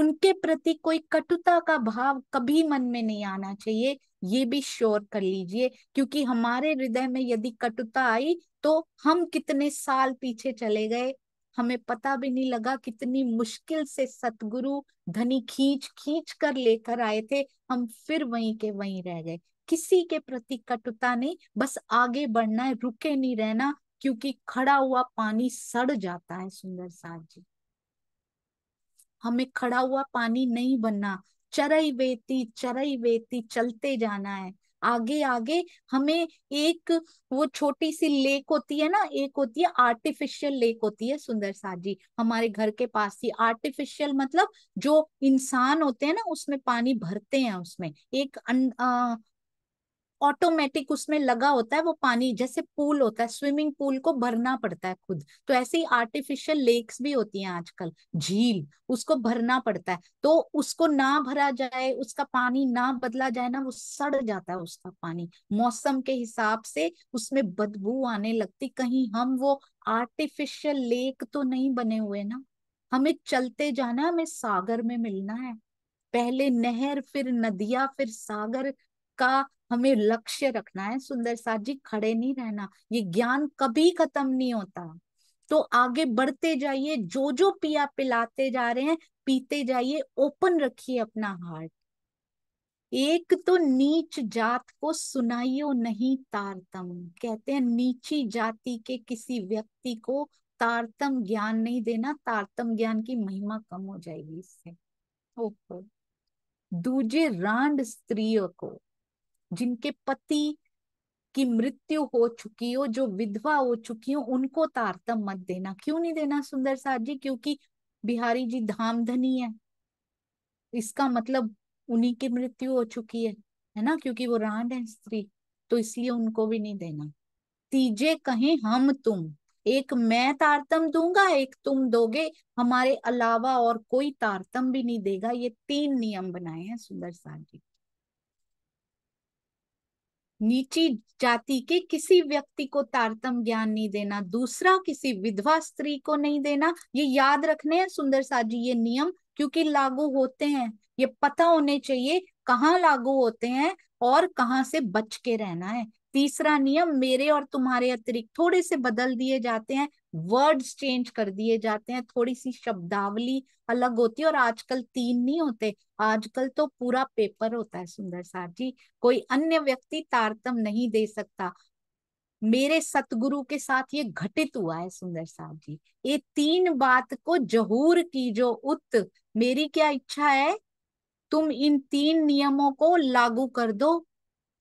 उनके प्रति कोई कटुता का भाव कभी मन में नहीं आना चाहिए ये भी श्योर कर लीजिए क्योंकि हमारे हृदय में यदि कटुता आई तो हम कितने साल पीछे चले गए हमें पता भी नहीं लगा कितनी मुश्किल से सतगुरु धनी खींच खींच कर लेकर आए थे हम फिर वहीं के वहीं रह गए किसी के प्रति कटुता नहीं बस आगे बढ़ना है रुके नहीं रहना क्योंकि खड़ा हुआ पानी सड़ जाता है सुंदर साहब जी हमें खड़ा हुआ पानी नहीं बनना चरई वेती चरई वेती चलते जाना है आगे आगे हमें एक वो छोटी सी लेक होती है ना एक होती है आर्टिफिशियल लेक होती है सुंदर जी हमारे घर के पास ही आर्टिफिशियल मतलब जो इंसान होते हैं ना उसमें पानी भरते हैं उसमें एक अन, आ, ऑटोमेटिक उसमें लगा होता है वो पानी जैसे पूल होता है स्विमिंग पूल को भरना पड़ता है खुद तो ऐसी आर्टिफिशियल लेक्स भी होती हैं आजकल झील उसको भरना पड़ता है तो उसको ना भरा जाए उसका पानी ना बदला जाए ना वो सड़ जाता है उसका पानी मौसम के हिसाब से उसमें बदबू आने लगती कहीं हम वो आर्टिफिशियल लेक तो नहीं बने हुए ना हमें चलते जाना हमें सागर में मिलना है पहले नहर फिर नदिया फिर सागर का हमें लक्ष्य रखना है सुंदर साथ जी खड़े नहीं रहना ये ज्ञान कभी खत्म नहीं होता तो आगे बढ़ते जाइए जो जो पिया पिलाते जा रहे हैं पीते जाइए ओपन रखिए अपना हार्ट एक तो नीच जात को सुनाइयो नहीं तारतम कहते हैं नीची जाति के किसी व्यक्ति को तारतम ज्ञान नहीं देना तारतम ज्ञान की महिमा कम हो जाएगी इससे दूजे रांड स्त्रियों को जिनके पति की मृत्यु हो चुकी हो जो विधवा हो चुकी हो उनको तारतम मत देना क्यों नहीं देना सुंदर साहब जी क्योंकि बिहारी जी धाम धनी है इसका मतलब उन्हीं की मृत्यु हो चुकी है है ना क्योंकि वो रान है स्त्री तो इसलिए उनको भी नहीं देना तीजे कहें हम तुम एक मैं तारतम दूंगा एक तुम दोगे हमारे अलावा और कोई तारतम भी नहीं देगा ये तीन नियम बनाए हैं सुंदर साहब जी नीची जाति के किसी व्यक्ति को तारतम ज्ञान नहीं देना दूसरा किसी विधवा स्त्री को नहीं देना ये याद रखने हैं सुंदर साहब जी ये नियम क्योंकि लागू होते हैं ये पता होने चाहिए कहाँ लागू होते हैं और कहाँ से बच के रहना है तीसरा नियम मेरे और तुम्हारे अतिरिक्त थोड़े से बदल दिए जाते हैं वर्ड्स चेंज कर दिए जाते हैं थोड़ी सी शब्दावली अलग होती है और आजकल तीन नहीं होते आजकल तो पूरा पेपर होता है सुंदर साहब जी कोई अन्य व्यक्ति तारतम नहीं दे सकता मेरे सतगुरु के साथ ये घटित हुआ है सुंदर साहब जी ये तीन बात को जहूर की जो उत मेरी क्या इच्छा है तुम इन तीन नियमों को लागू कर दो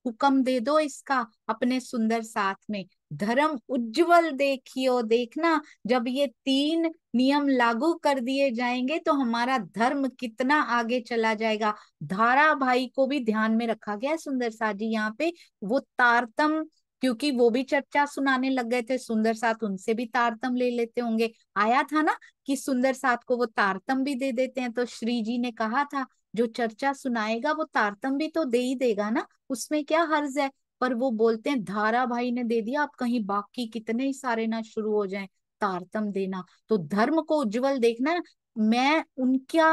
हुक्म दे दो इसका अपने सुंदर साथ में धर्म उज्जवल देखियो देखना जब ये तीन नियम लागू कर दिए जाएंगे तो हमारा धर्म कितना आगे चला जाएगा धारा भाई को भी ध्यान में रखा गया सुंदर सा जी यहाँ पे वो तारतम क्योंकि वो भी चर्चा सुनाने लग गए थे सुंदर साथ उनसे भी तारतम ले लेते होंगे आया था ना कि सुंदर साथ को वो तारतम भी दे देते हैं तो श्री जी ने कहा था जो चर्चा सुनाएगा वो तारतम भी तो दे ही देगा ना उसमें क्या हर्ज है पर वो बोलते हैं धारा भाई ने दे दिया आप कहीं बाकी कितने ही सारे ना शुरू हो जाए तारतम देना तो धर्म को उज्जवल देखना मैं उनका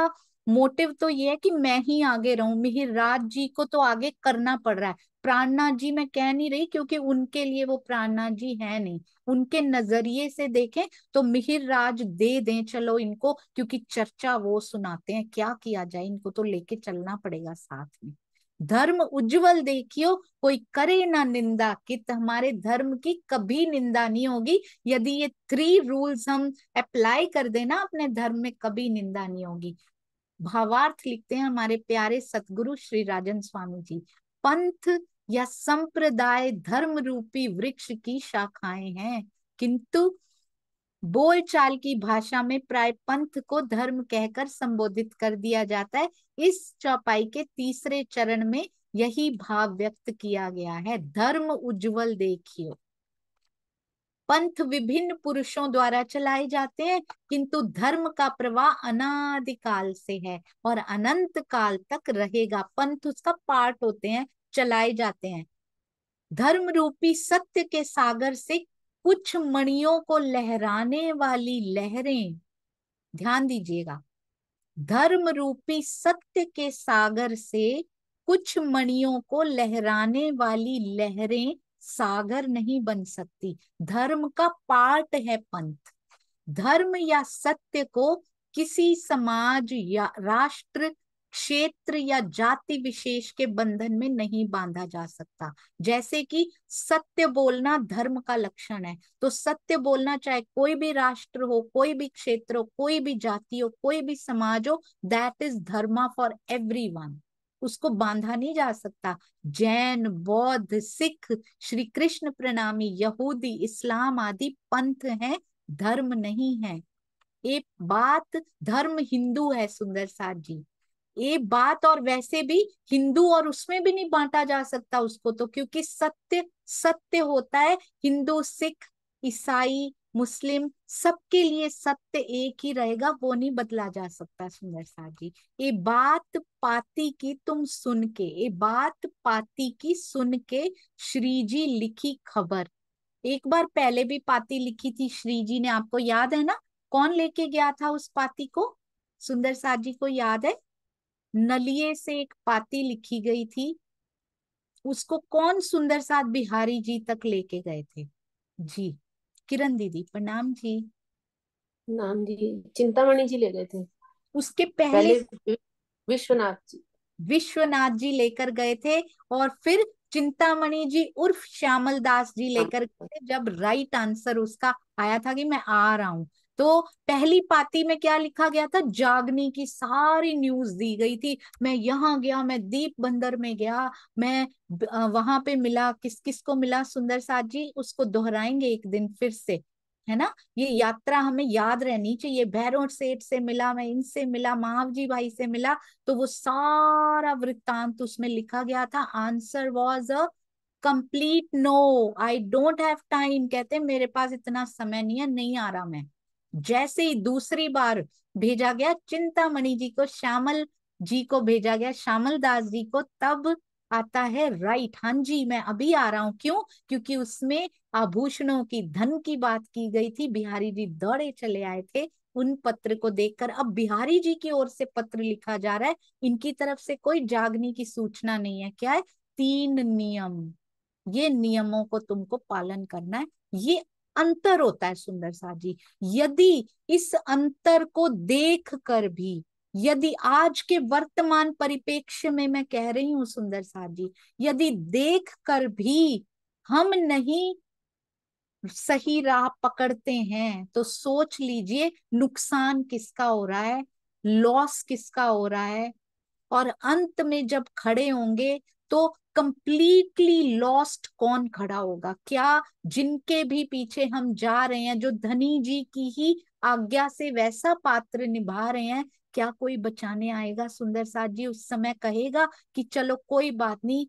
मोटिव तो ये है कि मैं ही आगे रहूं मिहिर राज जी को तो आगे करना पड़ रहा है प्राणनाथ जी मैं कह नहीं रही क्योंकि उनके लिए वो प्राणनाथ जी है नहीं उनके नजरिए से देखें तो मिहिर राज दे दें चलो इनको क्योंकि चर्चा वो सुनाते हैं क्या किया जाए इनको तो लेके चलना पड़ेगा साथ में धर्म उज्जवल देखियो कोई करे ना निंदा कि हमारे धर्म की कभी निंदा नहीं होगी यदि ये थ्री रूल्स हम अप्लाई कर देना अपने धर्म में कभी निंदा नहीं होगी भावार्थ लिखते हैं हमारे प्यारे सतगुरु श्री राजन स्वामी जी पंथ या संप्रदाय धर्म रूपी वृक्ष की शाखाएं हैं किंतु बोलचाल की भाषा में प्राय पंथ को धर्म कहकर संबोधित कर दिया जाता है इस चौपाई के तीसरे चरण में यही भाव व्यक्त किया गया है धर्म उज्जवल देखियो पंथ विभिन्न पुरुषों द्वारा चलाए जाते हैं किंतु धर्म का प्रवाह अनादिकाल से है और अनंत काल तक रहेगा पंथ उसका पार्ट होते हैं चलाए जाते हैं धर्म रूपी सत्य के सागर से कुछ मणियों को लहराने वाली लहरें ध्यान दीजिएगा धर्म रूपी सत्य के सागर से कुछ मणियों को लहराने वाली लहरें सागर नहीं बन सकती धर्म का पार्ट है पंथ धर्म या सत्य को किसी समाज या राष्ट्र क्षेत्र या जाति विशेष के बंधन में नहीं बांधा जा सकता जैसे कि सत्य बोलना धर्म का लक्षण है तो सत्य बोलना चाहे कोई भी राष्ट्र हो कोई भी क्षेत्र हो कोई भी जाति हो कोई भी समाज हो that is dharma for every उसको बांधा नहीं जा सकता जैन बौद्ध सिख श्री कृष्ण प्रणामी यहूदी इस्लाम आदि पंथ हैं धर्म नहीं है एक बात धर्म हिंदू है सुंदर साथ जी ये बात और वैसे भी हिंदू और उसमें भी नहीं बांटा जा सकता उसको तो क्योंकि सत्य सत्य होता है हिंदू सिख ईसाई मुस्लिम सबके लिए सत्य एक ही रहेगा वो नहीं बदला जा सकता सुंदर साहब जी ये बात पाती की तुम सुन के ये बात पाती की सुन के श्री जी लिखी खबर एक बार पहले भी पाती लिखी थी श्री जी ने आपको याद है ना कौन लेके गया था उस पाती को सुंदर साहब जी को याद है नलिए से एक पाती लिखी गई थी उसको कौन सुंदर साथ बिहारी जी तक लेके गए थे जी किरण दीदी प्रणाम जी नाम जी चिंतामणि जी ले गए थे उसके पहले, पहले विश्वनाथ जी विश्वनाथ जी लेकर गए थे और फिर चिंतामणि जी उर्फ श्यामल दास जी हाँ। लेकर गए थे जब राइट आंसर उसका आया था कि मैं आ रहा हूँ तो पहली पाती में क्या लिखा गया था जागनी की सारी न्यूज दी गई थी मैं यहाँ गया मैं दीप बंदर में गया मैं वहां पे मिला किस किस को मिला सुंदर साथ जी उसको दोहराएंगे एक दिन फिर से है ना ये यात्रा हमें याद रहनी चाहिए भैरव सेठ से मिला मैं इनसे मिला महावजी भाई से मिला तो वो सारा वृत्तांत उसमें लिखा गया था answer was a complete no I don't have time कहते मेरे पास इतना समय नहीं है नहीं आ रहा मैं जैसे ही दूसरी बार भेजा गया चिंतामणि जी को श्यामल जी को भेजा गया श्यामल दास जी को तब आता है राइट हां जी मैं अभी आ रहा हूं क्यों क्योंकि उसमें आभूषणों की धन की बात की गई थी बिहारी जी दौड़े चले आए थे उन पत्र को देखकर अब बिहारी जी की ओर से पत्र लिखा जा रहा है इनकी तरफ से कोई जागने की सूचना नहीं है क्या है तीन नियम ये नियमों को तुमको पालन करना है ये अंतर होता है सुंदर साहब जी यदि इस अंतर को देख कर भी यदि आज के वर्तमान परिपेक्ष्य में मैं कह रही हूं सुंदर साथ जी यदि देख कर भी हम नहीं सही राह पकड़ते हैं तो सोच लीजिए नुकसान किसका हो रहा है लॉस किसका हो रहा है और अंत में जब खड़े होंगे तो कंप्लीटली लॉस्ट कौन खड़ा होगा क्या जिनके भी पीछे हम जा रहे हैं जो धनी जी की ही आज्ञा से वैसा पात्र निभा रहे हैं क्या कोई बचाने आएगा सुंदर साथ जी उस समय कहेगा कि चलो कोई बात नहीं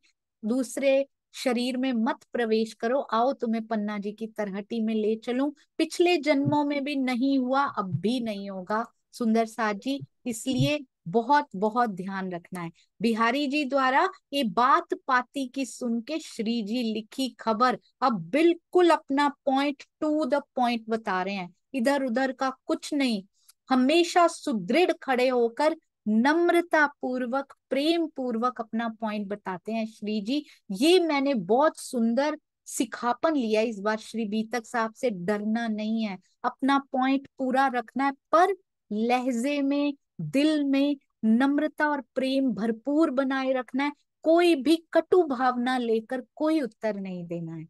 दूसरे शरीर में मत प्रवेश करो आओ तुम्हें पन्ना जी की तरहटी में ले चलूं पिछले जन्मों में भी नहीं हुआ अब भी नहीं होगा सुंदर साथ जी इसलिए बहुत बहुत ध्यान रखना है बिहारी जी द्वारा ये बात पाती की सुन के श्री जी लिखी खबर अब बिल्कुल अपना पॉइंट टू द पॉइंट बता रहे हैं इधर उधर का कुछ नहीं हमेशा सुदृढ़ खड़े होकर नम्रता पूर्वक प्रेम पूर्वक अपना पॉइंट बताते हैं श्री जी ये मैंने बहुत सुंदर सिखापन लिया इस बार श्री बीतक साहब से डरना नहीं है अपना पॉइंट पूरा रखना है पर लहजे में दिल में नम्रता और प्रेम भरपूर बनाए रखना है कोई भी कटु भावना लेकर कोई उत्तर नहीं देना है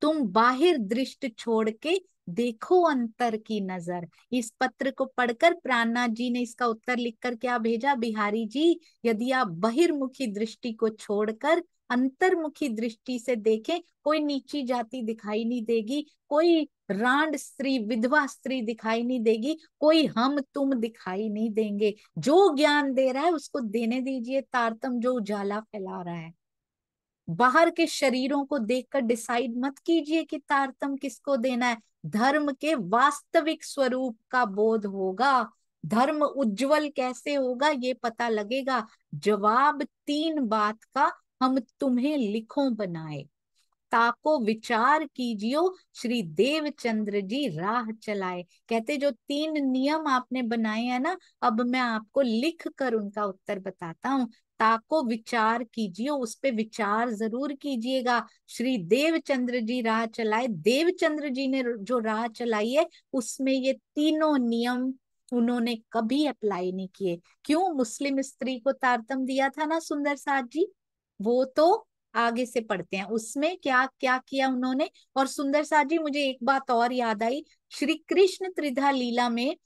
तुम बाहिर दृष्ट छोड़ के देखो अंतर की नजर इस पत्र को पढ़कर प्राणनाथ जी ने इसका उत्तर लिखकर क्या भेजा बिहारी जी यदि आप बहिर्मुखी दृष्टि को छोड़कर अंतर्मुखी दृष्टि से देखें कोई नीची जाति दिखाई नहीं देगी कोई रांड स्त्री विधवा स्त्री दिखाई नहीं देगी कोई हम तुम दिखाई नहीं देंगे जो ज्ञान दे रहा है उसको देने दीजिए तारतम जो उजाला फैला रहा है बाहर के शरीरों को देखकर डिसाइड मत कीजिए कि तारतम किसको देना है धर्म के वास्तविक स्वरूप का बोध होगा धर्म उज्जवल कैसे होगा ये पता लगेगा जवाब तीन बात का हम तुम्हें लिखो बनाए ताको विचार कीजियो श्री देव चंद्र जी राह चलाए कहते जो तीन नियम आपने बनाए हैं ना अब मैं आपको लिख कर उनका उत्तर बताता हूँ ताको विचार कीजियो उस पर विचार जरूर कीजिएगा श्री देव चंद्र जी राह चलाए देव चंद्र जी ने जो राह चलाई है उसमें ये तीनों नियम उन्होंने कभी अप्लाई नहीं किए क्यों मुस्लिम स्त्री को तारतम दिया था ना सुंदर साथ जी वो तो आगे से पढ़ते हैं उसमें क्या क्या किया उन्होंने और सुंदर साह जी मुझे एक बात और याद आई श्री कृष्ण त्रिधा लीला में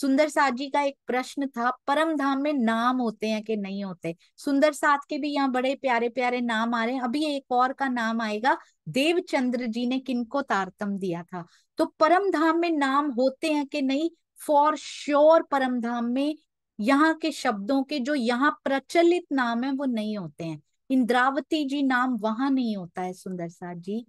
सुंदर साह जी का एक प्रश्न था परम धाम में नाम होते हैं कि नहीं होते सुंदर साथ के भी यहाँ बड़े प्यारे प्यारे नाम आ रहे हैं अभी एक और का नाम आएगा देवचंद्र जी ने किनको तारतम दिया था तो परम धाम में नाम होते हैं कि नहीं फॉर श्योर परम धाम में यहाँ के शब्दों के जो यहाँ प्रचलित नाम है वो नहीं होते हैं इंद्रावती जी नाम वहां नहीं होता है सुंदर साथ जी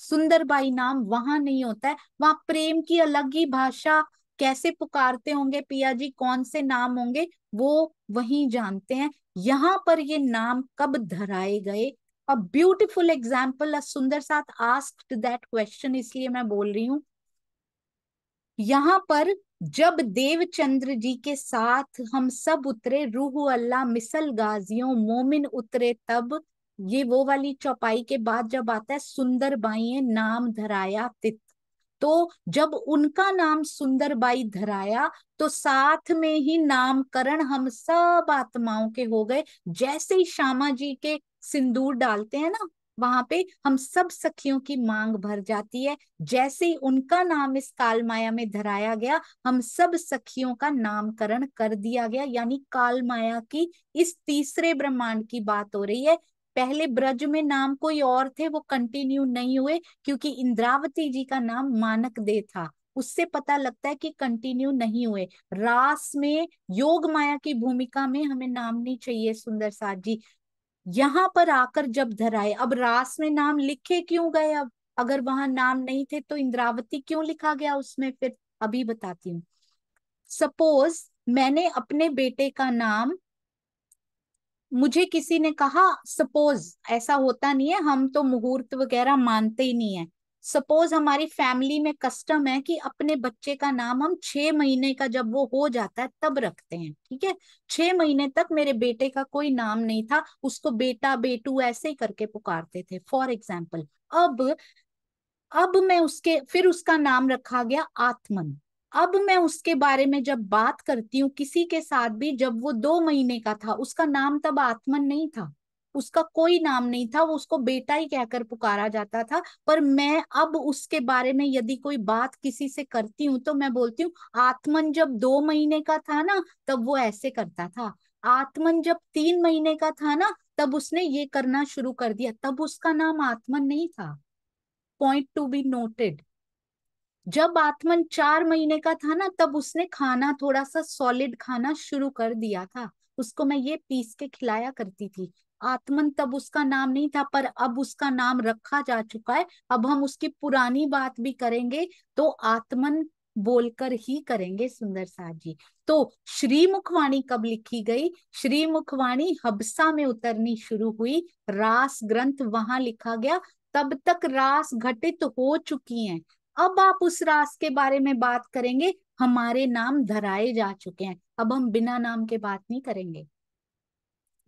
सुंदरबाई नाम वहां नहीं होता है वहां प्रेम की अलग ही भाषा कैसे पुकारते होंगे पिया जी कौन से नाम होंगे वो वही जानते हैं यहाँ पर ये नाम कब धराए गए अ ब्यूटिफुल एग्जाम्पल सुंदर साथ आस्क दैट क्वेश्चन इसलिए मैं बोल रही हूँ यहाँ पर जब देवचंद्र जी के साथ हम सब उतरे रूह अल्लाह मिसल गाजियों मोमिन उतरे तब ये वो वाली चौपाई के बाद जब आता है सुंदर बाई नाम धराया तित तो जब उनका नाम सुंदर बाई धराया तो साथ में ही नामकरण हम सब आत्माओं के हो गए जैसे ही श्यामा जी के सिंदूर डालते हैं ना वहां पे हम सब सखियों की मांग भर जाती है जैसे ही उनका नाम इस काल माया में धराया गया हम सब सखियों का नामकरण कर दिया गया यानी काल माया की इस तीसरे ब्रह्मांड की बात हो रही है पहले ब्रज में नाम कोई और थे वो कंटिन्यू नहीं हुए क्योंकि इंद्रावती जी का नाम मानक दे था उससे पता लगता है कि कंटिन्यू नहीं हुए रास में योग माया की भूमिका में हमें नाम नहीं चाहिए सुंदर साथ जी यहाँ पर आकर जब धराए अब रास में नाम लिखे क्यों गए अब अगर वहां नाम नहीं थे तो इंद्रावती क्यों लिखा गया उसमें फिर अभी बताती हूँ सपोज मैंने अपने बेटे का नाम मुझे किसी ने कहा सपोज ऐसा होता नहीं है हम तो मुहूर्त वगैरह मानते ही नहीं है सपोज हमारी फैमिली में कस्टम है कि अपने बच्चे का नाम हम छह महीने का जब वो हो जाता है तब रखते हैं ठीक है छह महीने तक मेरे बेटे का कोई नाम नहीं था उसको बेटा बेटू ऐसे ही करके पुकारते थे फॉर एग्जाम्पल अब अब मैं उसके फिर उसका नाम रखा गया आत्मन अब मैं उसके बारे में जब बात करती हूँ किसी के साथ भी जब वो दो महीने का था उसका नाम तब आत्मन नहीं था उसका कोई नाम नहीं था वो उसको बेटा ही कहकर पुकारा जाता था पर मैं अब उसके बारे में यदि कोई बात किसी से करती हूँ तो मैं बोलती हूँ आत्मन जब दो महीने का था ना तब वो ऐसे करता था आत्मन जब तीन महीने का था ना तब उसने ये करना शुरू कर दिया तब उसका नाम आत्मन नहीं था पॉइंट टू बी नोटेड जब आत्मन चार महीने का था ना तब उसने खाना थोड़ा सा सॉलिड खाना शुरू कर दिया था उसको मैं ये पीस के खिलाया करती थी आत्मन तब उसका नाम नहीं था पर अब उसका नाम रखा जा चुका है अब हम उसकी पुरानी बात भी करेंगे तो आत्मन बोलकर ही करेंगे सुंदर साहब जी तो श्री मुखवाणी कब लिखी गई श्री मुखवाणी हबसा में उतरनी शुरू हुई रास ग्रंथ वहां लिखा गया तब तक रास घटित तो हो चुकी हैं अब आप उस रास के बारे में बात करेंगे हमारे नाम धराए जा चुके हैं अब हम बिना नाम के बात नहीं करेंगे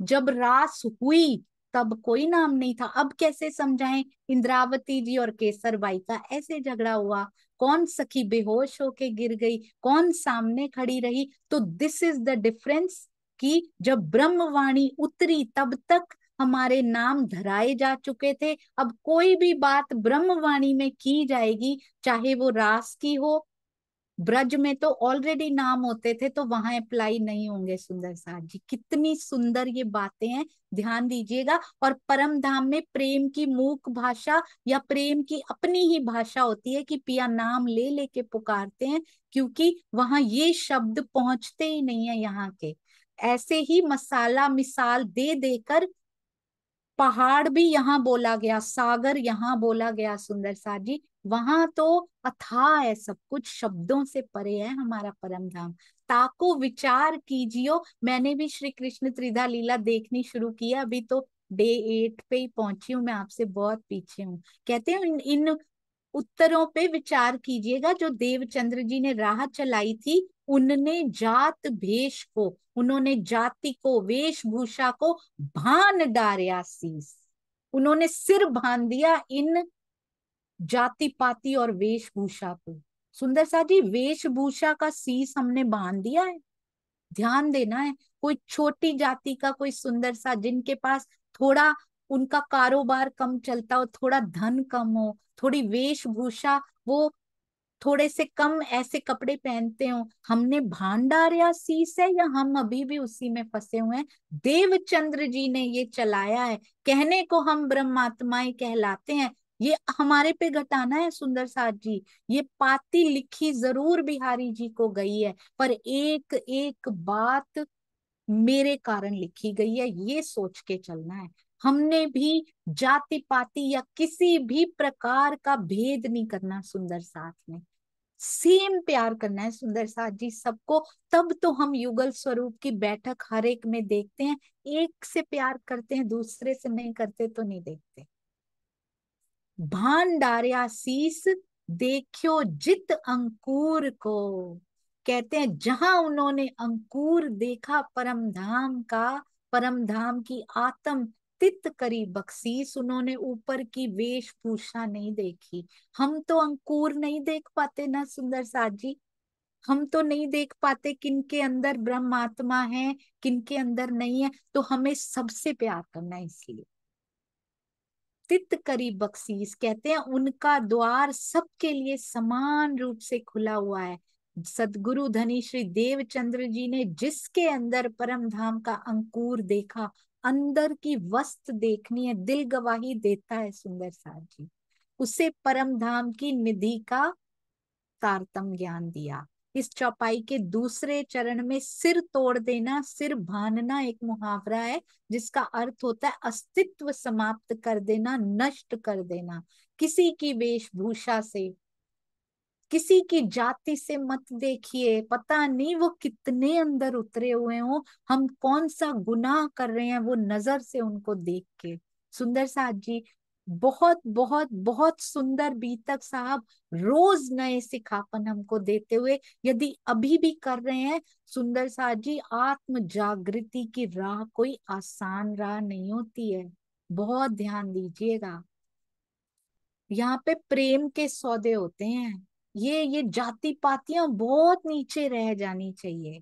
जब रास हुई तब कोई नाम नहीं था अब कैसे समझाएं इंद्रावती जी और केसर बाई का ऐसे झगड़ा हुआ कौन सखी बेहोश होके गिर गई कौन सामने खड़ी रही तो दिस इज द डिफरेंस कि जब ब्रह्मवाणी उतरी तब तक हमारे नाम धराए जा चुके थे अब कोई भी बात ब्रह्मवाणी में की जाएगी चाहे वो रास की हो ब्रज में तो ऑलरेडी नाम होते थे तो वहां अप्लाई नहीं होंगे सुंदर साहब जी कितनी सुंदर ये बातें हैं ध्यान दीजिएगा और परम धाम में प्रेम की मूक भाषा या प्रेम की अपनी ही भाषा होती है कि पिया नाम ले लेके पुकारते हैं क्योंकि वहां ये शब्द पहुंचते ही नहीं है यहाँ के ऐसे ही मसाला मिसाल दे देकर पहाड़ भी यहाँ बोला गया सागर यहाँ बोला गया सुंदर साहब जी वहां तो अथाह है सब कुछ शब्दों से परे है हमारा परम धाम ताको विचार कीजियो मैंने भी श्री कृष्ण त्रिधा लीला देखनी शुरू किया अभी तो डे एट पे ही पहुंची हूँ मैं आपसे बहुत पीछे हूँ कहते हैं इन, इन उत्तरों पे विचार कीजिएगा जो देवचंद्र जी ने राह चलाई थी उनने जात भेष को उन्होंने जाति को वेशभूषा को भान डारिया उन्होंने सिर भान दिया इन जाति पाति और वेशभूषा को सुंदर सा जी वेशभूषा का सीस हमने बांध दिया है ध्यान देना है कोई छोटी जाति का कोई सुंदर सा जिनके पास थोड़ा उनका कारोबार कम चलता हो थोड़ा धन कम हो थोड़ी वेशभूषा वो थोड़े से कम ऐसे कपड़े पहनते हो हमने भांडार या सीस है या हम अभी भी उसी में फंसे हुए हैं देवचंद्र जी ने ये चलाया है कहने को हम ब्रह्मात्माएं कहलाते हैं ये हमारे पे घटाना है सुंदर साथ जी ये पाती लिखी जरूर बिहारी जी को गई है पर एक एक बात मेरे कारण लिखी गई है ये सोच के चलना है हमने भी जाति पाति या किसी भी प्रकार का भेद नहीं करना सुंदर साथ में सेम प्यार करना है सुंदर साथ जी सबको तब तो हम युगल स्वरूप की बैठक हर एक में देखते हैं एक से प्यार करते हैं दूसरे से नहीं करते तो नहीं देखते भांडारिया डारिया शीस देखो जित अंकुर को कहते हैं जहां उन्होंने अंकुर देखा परम धाम का परम धाम की आत्म तित करी बख्शीस उन्होंने ऊपर की वेशभूषा नहीं देखी हम तो अंकुर नहीं देख पाते ना सुंदर साजी जी हम तो नहीं देख पाते किनके अंदर ब्रह्मात्मा है किनके अंदर नहीं है तो हमें सबसे प्यार करना है इसलिए तित करी बख्शीस कहते हैं उनका द्वार सबके लिए समान रूप से खुला हुआ है सदगुरु धनी श्री देवचंद्र जी ने जिसके अंदर परम धाम का अंकुर देखा अंदर की वस्त देखनी है दिल गवाही देता है सुंदर साहब जी उसे परम धाम की निधि का तारतम ज्ञान दिया इस चौपाई के दूसरे चरण में सिर तोड़ देना सिर भानना एक मुहावरा है जिसका अर्थ होता है अस्तित्व समाप्त कर देना नष्ट कर देना किसी की वेशभूषा से किसी की जाति से मत देखिए पता नहीं वो कितने अंदर उतरे हुए हो हम कौन सा गुनाह कर रहे हैं वो नजर से उनको देख के सुंदर साहब जी बहुत बहुत बहुत सुंदर बीतक साहब रोज नए सिखापन हमको देते हुए यदि अभी भी कर रहे हैं सुंदर साहब जी आत्म जागृति की राह कोई आसान राह नहीं होती है बहुत ध्यान दीजिएगा यहाँ पे प्रेम के सौदे होते हैं ये ये जाति पातियां बहुत नीचे रह जानी चाहिए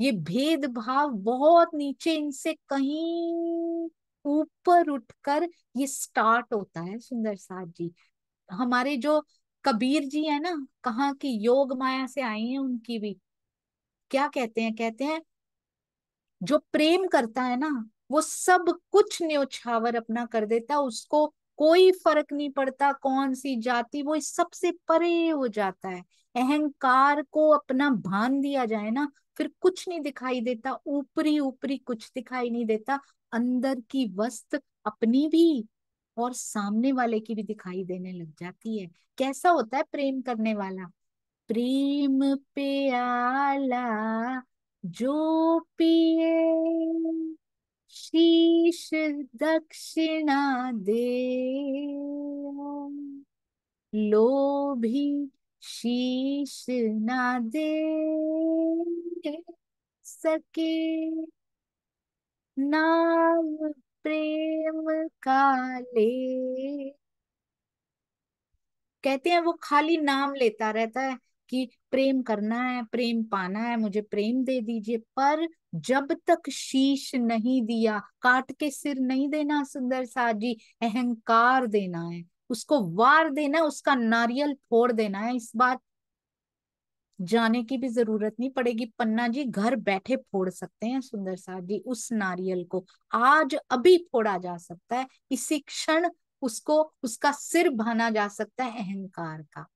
ये भेदभाव बहुत नीचे इनसे कहीं ऊपर उठकर ये स्टार्ट होता है सुंदर साथ जी हमारे जो कबीर जी है ना कहा की योग माया से आई है उनकी भी क्या कहते हैं कहते हैं जो प्रेम करता है ना वो सब कुछ न्योछावर अपना कर देता उसको कोई फर्क नहीं पड़ता कौन सी जाति वो इस सबसे परे हो जाता है अहंकार को अपना भान दिया जाए ना फिर कुछ नहीं दिखाई देता ऊपरी ऊपरी कुछ दिखाई नहीं देता अंदर की वस्त अपनी भी और सामने वाले की भी दिखाई देने लग जाती है कैसा होता है प्रेम करने वाला प्रेम आला जो पिए शीश दक्षिणा दे भी शीश ना दे सके नाम प्रेम का ले कहते हैं वो खाली नाम लेता रहता है कि प्रेम करना है प्रेम पाना है मुझे प्रेम दे दीजिए पर जब तक शीश नहीं दिया काट के सिर नहीं देना सुंदर साजी अहंकार देना है उसको वार देना है उसका नारियल फोड़ देना है इस बात जाने की भी जरूरत नहीं पड़ेगी पन्ना जी घर बैठे फोड़ सकते हैं सुंदर साहब जी उस नारियल को आज अभी फोड़ा जा सकता है इसी क्षण उसको उसका सिर भाना जा सकता है अहंकार का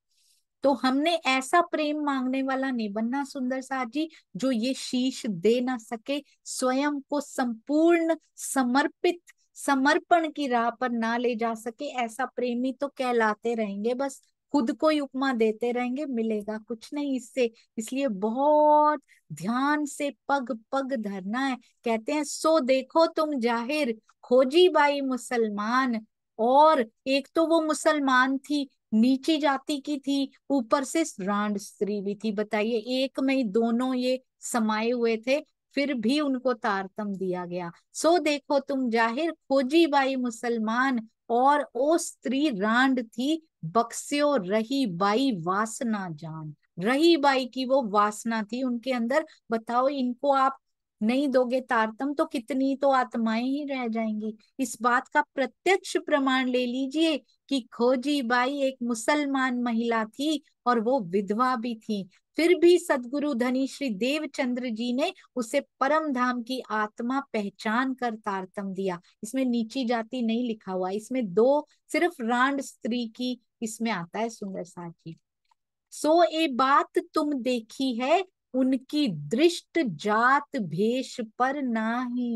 तो हमने ऐसा प्रेम मांगने वाला नहीं बनना सुंदर साहब जी जो ये शीश दे ना सके स्वयं को संपूर्ण समर्पित समर्पण की राह पर ना ले जा सके ऐसा प्रेमी तो कहलाते रहेंगे बस खुद को ही उपमा देते रहेंगे मिलेगा कुछ नहीं इससे इसलिए बहुत ध्यान से पग पग धरना है कहते हैं सो देखो तुम जाहिर खोजी बाई मुसलमान और एक तो वो मुसलमान थी नीची जाति की थी ऊपर से रांड स्त्री भी थी बताइए एक में ही दोनों ये समाये हुए थे फिर भी उनको तारतम दिया गया सो देखो तुम जाहिर खोजी बाई मुसलमान और ओ स्त्री रांड थी बक्स्यो रही बाई वासना जान रही बाई की वो वासना थी उनके अंदर बताओ इनको आप नहीं दोगे तारतम तो कितनी तो आत्माएं ही रह जाएंगी इस बात का प्रत्यक्ष प्रमाण ले लीजिए कि खोजी बाई एक मुसलमान महिला थी और वो विधवा भी थी फिर भी सदगुरु धनी श्री देवचंद्र जी ने उसे परम धाम की आत्मा पहचान कर तारतम दिया इसमें नीची जाति नहीं लिखा हुआ इसमें दो सिर्फ रांड स्त्री की इसमें आता है सुंदर साथ सो ए बात तुम देखी है उनकी दृष्ट जात भेष पर ना ही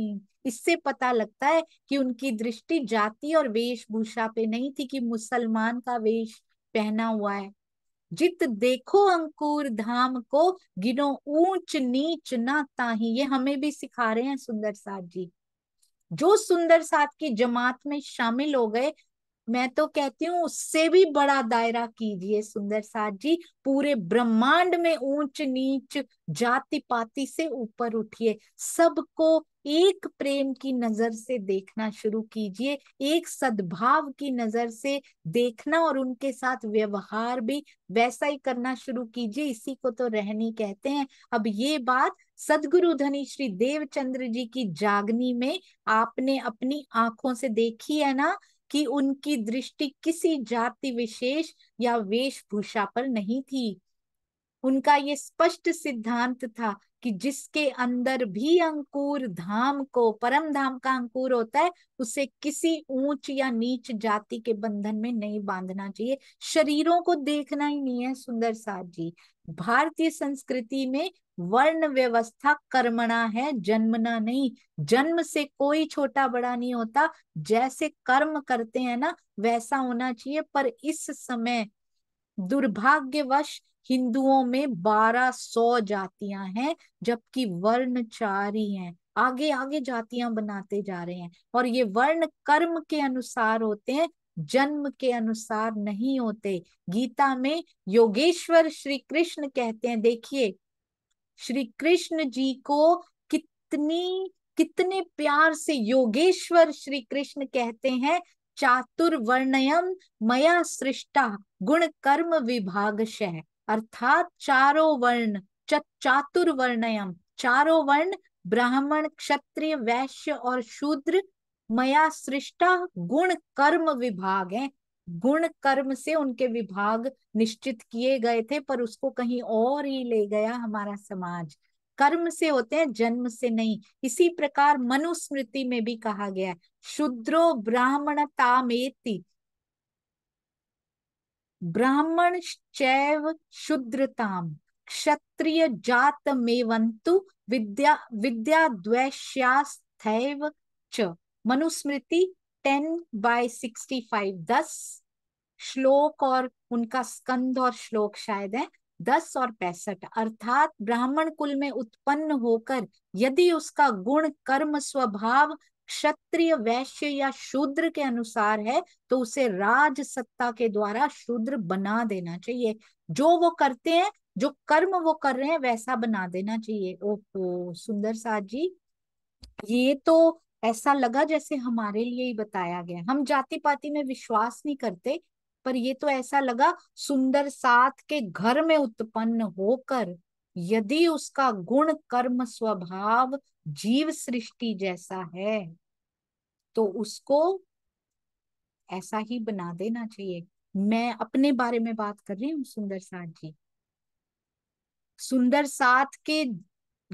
इससे पता लगता है कि उनकी दृष्टि जाति और वेशभूषा पे नहीं थी कि मुसलमान का वेश पहना हुआ है जित देखो अंकुर धाम को गिनो ऊंच नीच ना ताही ये हमें भी सिखा रहे हैं सुंदर साथ जी जो सुंदर साथ की जमात में शामिल हो गए मैं तो कहती हूँ उससे भी बड़ा दायरा कीजिए सुंदर साथ जी पूरे ब्रह्मांड में ऊंच नीच जाति पाति से ऊपर उठिए सबको एक प्रेम की नजर से देखना शुरू कीजिए एक सद्भाव की नजर से देखना और उनके साथ व्यवहार भी वैसा ही करना शुरू कीजिए इसी को तो रहनी कहते हैं अब ये बात सदगुरु धनी श्री देवचंद्र जी की जागनी में आपने अपनी आंखों से देखी है ना कि उनकी दृष्टि किसी जाति विशेष या वेशभूषा पर नहीं थी उनका ये स्पष्ट सिद्धांत था कि जिसके अंदर भी अंकुर धाम को परम धाम का अंकुर होता है उसे किसी ऊंच या नीच जाति के बंधन में नहीं बांधना चाहिए शरीरों को देखना ही नहीं है सुंदर साहब जी भारतीय संस्कृति में वर्ण व्यवस्था कर्मणा है जन्मना नहीं जन्म से कोई छोटा बड़ा नहीं होता जैसे कर्म करते हैं ना वैसा होना चाहिए पर इस समय दुर्भाग्यवश हिंदुओं में 1200 जातियां हैं जबकि वर्णचारी हैं आगे आगे जातियां बनाते जा रहे हैं और ये वर्ण कर्म के अनुसार होते हैं जन्म के अनुसार नहीं होते गीता में योगेश्वर श्री कृष्ण कहते हैं देखिए श्री कृष्ण जी को कितनी कितने प्यार से योगेश्वर श्री कृष्ण कहते हैं चातुर्वर्णयम मया सृष्टा गुण कर्म विभाग शह अर्थात चारों वर्ण चतुर्वर्णयम चारों वर्ण ब्राह्मण क्षत्रिय वैश्य और शूद्र मया सृष्टा गुण कर्म विभाग है गुण कर्म से उनके विभाग निश्चित किए गए थे पर उसको कहीं और ही ले गया हमारा समाज कर्म से होते हैं जन्म से नहीं इसी प्रकार मनुस्मृति में भी कहा गया है शुद्रो ब्राह्मण तामेति ब्राह्मण चैव शूद्रताम क्षत्रिय जात मेवंतु विद्या विद्या च Manusmriti ten by sixty five दस श्लोक और उनका स्कंद और श्लोक शायद है दस और पैंसठ अर्थात ब्राह्मण कुल में उत्पन्न होकर यदि उसका गुण कर्म स्वभाव क्षत्रिय वैश्य या शूद्र के अनुसार है तो उसे राज सत्ता के द्वारा शूद्र बना देना चाहिए जो वो करते हैं जो कर्म वो कर रहे हैं वैसा बना देना चाहिए ओहो सुंदर साथ जी ये तो ऐसा लगा जैसे हमारे लिए ही बताया गया हम जाति पाति में विश्वास नहीं करते पर ये तो ऐसा लगा सुंदर साथ के घर में उत्पन्न होकर यदि उसका गुण कर्म स्वभाव जीव सृष्टि जैसा है तो उसको ऐसा ही बना देना चाहिए मैं अपने बारे में बात कर रही हूँ सुंदर साथ जी सुंदर साथ के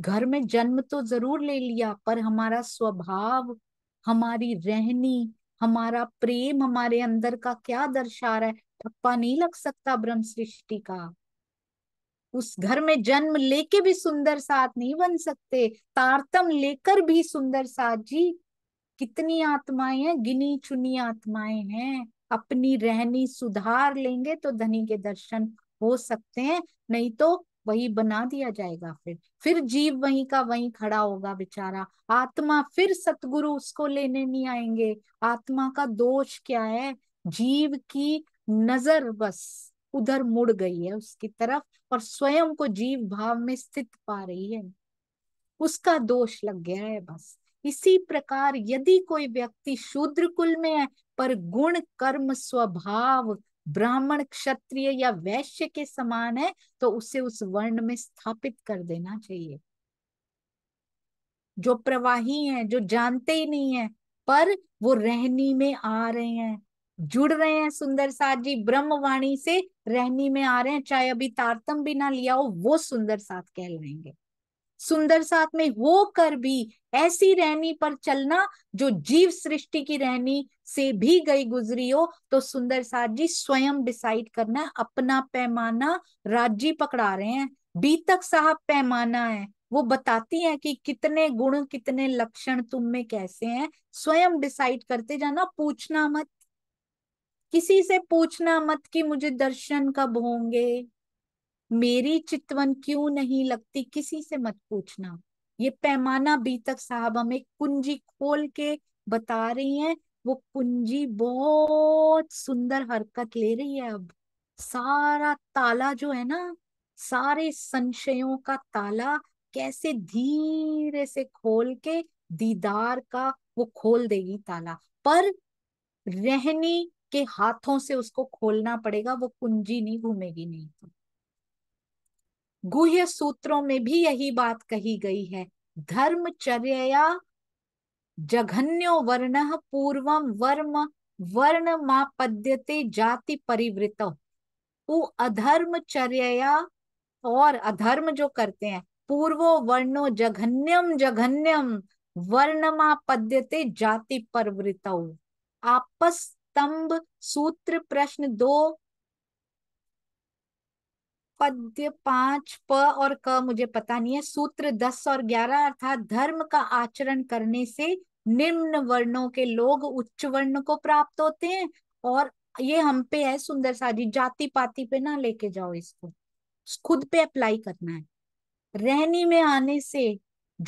घर में जन्म तो जरूर ले लिया पर हमारा स्वभाव हमारी रहनी हमारा प्रेम हमारे अंदर का क्या दर्शा रहा है ठप्पा नहीं लग सकता ब्रह्म सृष्टि का उस घर में जन्म लेके भी सुंदर साथ नहीं बन सकते तारतम लेकर भी सुंदर साथ जी कितनी आत्माएं हैं गिनी चुनी आत्माएं हैं अपनी रहनी सुधार लेंगे तो धनी के दर्शन हो सकते हैं नहीं तो वही बना दिया जाएगा फिर फिर जीव वही का वही खड़ा होगा बेचारा आत्मा फिर सतगुरु उसको लेने नहीं आएंगे आत्मा का दोष क्या है जीव की नजर बस उधर मुड़ गई है उसकी तरफ और स्वयं को जीव भाव में स्थित पा रही है उसका दोष लग गया है बस इसी प्रकार यदि कोई व्यक्ति शूद्र कुल में है पर गुण कर्म स्वभाव ब्राह्मण क्षत्रिय या वैश्य के समान है तो उसे उस वर्ण में स्थापित कर देना चाहिए जो प्रवाही हैं जो जानते ही नहीं है पर वो रहनी में आ रहे हैं जुड़ रहे हैं सुंदर साथ जी ब्रह्मवाणी से रहनी में आ रहे हैं चाहे अभी तारतम भी ना लिया हो वो सुंदर साथ कहलाएंगे सुंदर साथ में हो कर भी ऐसी रहनी पर चलना जो जीव सृष्टि की रहनी से भी गई गुजरी हो तो सुंदर साथ जी स्वयं डिसाइड करना अपना पैमाना राज्य पकड़ा रहे हैं बीतक साहब पैमाना है वो बताती हैं कि कितने गुण कितने लक्षण तुम में कैसे हैं स्वयं डिसाइड करते जाना पूछना मत किसी से पूछना मत कि मुझे दर्शन कब होंगे मेरी चितवन क्यों नहीं लगती किसी से मत पूछना ये पैमाना अभी तक साहब हमें कुंजी खोल के बता रही हैं वो कुंजी बहुत सुंदर हरकत ले रही है अब सारा ताला जो है ना सारे संशयों का ताला कैसे धीरे से खोल के दीदार का वो खोल देगी ताला पर रहनी के हाथों से उसको खोलना पड़ेगा वो कुंजी नहीं घूमेगी नहीं तो गुह्य सूत्रों में भी यही बात कही गई है धर्मचर्या जघन्यो वर्ण पूर्व वर्म वर्ण मापद्यते जाति परिवृत अधर्मचर्या और अधर्म जो करते हैं पूर्वो वर्णो जघन्यम जघन्यम वर्णमा पद्यते जाति परवृत आपस्तंभ सूत्र प्रश्न दो पद्य पांच प और क मुझे पता नहीं है सूत्र दस और ग्यारह अर्थात धर्म का आचरण करने से निम्न वर्णों के लोग उच्च वर्ण को प्राप्त होते हैं और ये हम पे है सुंदर साजी जाति पाति पे ना लेके जाओ इसको खुद पे अप्लाई करना है रहनी में आने से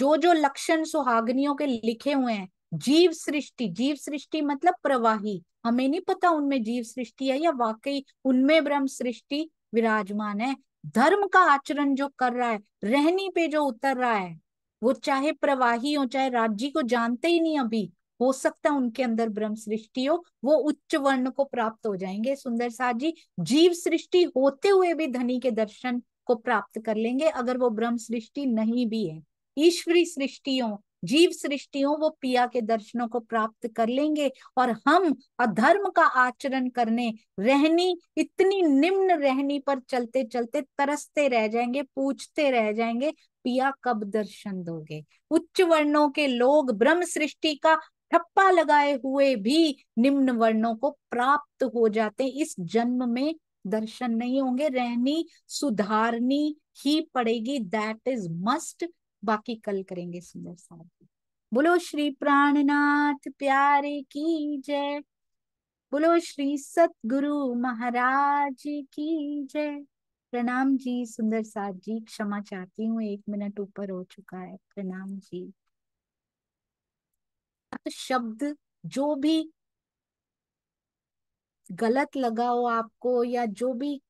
जो जो लक्षण सुहागनियों के लिखे हुए हैं जीव सृष्टि जीव सृष्टि मतलब प्रवाही हमें नहीं पता उनमें जीव सृष्टि है या वाकई उनमें ब्रह्म सृष्टि विराजमान है धर्म का आचरण जो कर रहा है रहनी पे जो उतर रहा है वो चाहे प्रवाही हो चाहे राज्य को जानते ही नहीं अभी हो सकता है उनके अंदर ब्रह्म सृष्टि हो वो उच्च वर्ण को प्राप्त हो जाएंगे सुंदर साह जी जीव सृष्टि होते हुए भी धनी के दर्शन को प्राप्त कर लेंगे अगर वो ब्रह्म सृष्टि नहीं भी है ईश्वरी सृष्टियों जीव सृष्टि हो वो पिया के दर्शनों को प्राप्त कर लेंगे और हम अधर्म का आचरण करने रहनी इतनी निम्न रहनी पर चलते चलते तरसते रह जाएंगे पूछते रह जाएंगे पिया कब दर्शन दोगे उच्च वर्णों के लोग ब्रह्म सृष्टि का ठप्पा लगाए हुए भी निम्न वर्णों को प्राप्त हो जाते इस जन्म में दर्शन नहीं होंगे रहनी सुधारनी ही पड़ेगी दैट इज मस्ट बाकी कल करेंगे सुंदर साहब बोलो श्री प्राणनाथ प्यारे की जय बोलो श्री सतगुरु महाराज की जय प्रणाम जी सुंदर साहब जी क्षमा चाहती हूँ एक मिनट ऊपर हो चुका है प्रणाम जी तो शब्द जो भी गलत लगा हो आपको या जो भी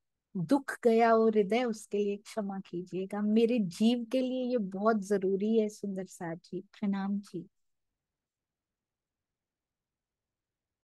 दुख गया वो हृदय उसके लिए क्षमा कीजिएगा मेरे जीव के लिए ये बहुत जरूरी है सुंदर साहब जी प्रणाम जी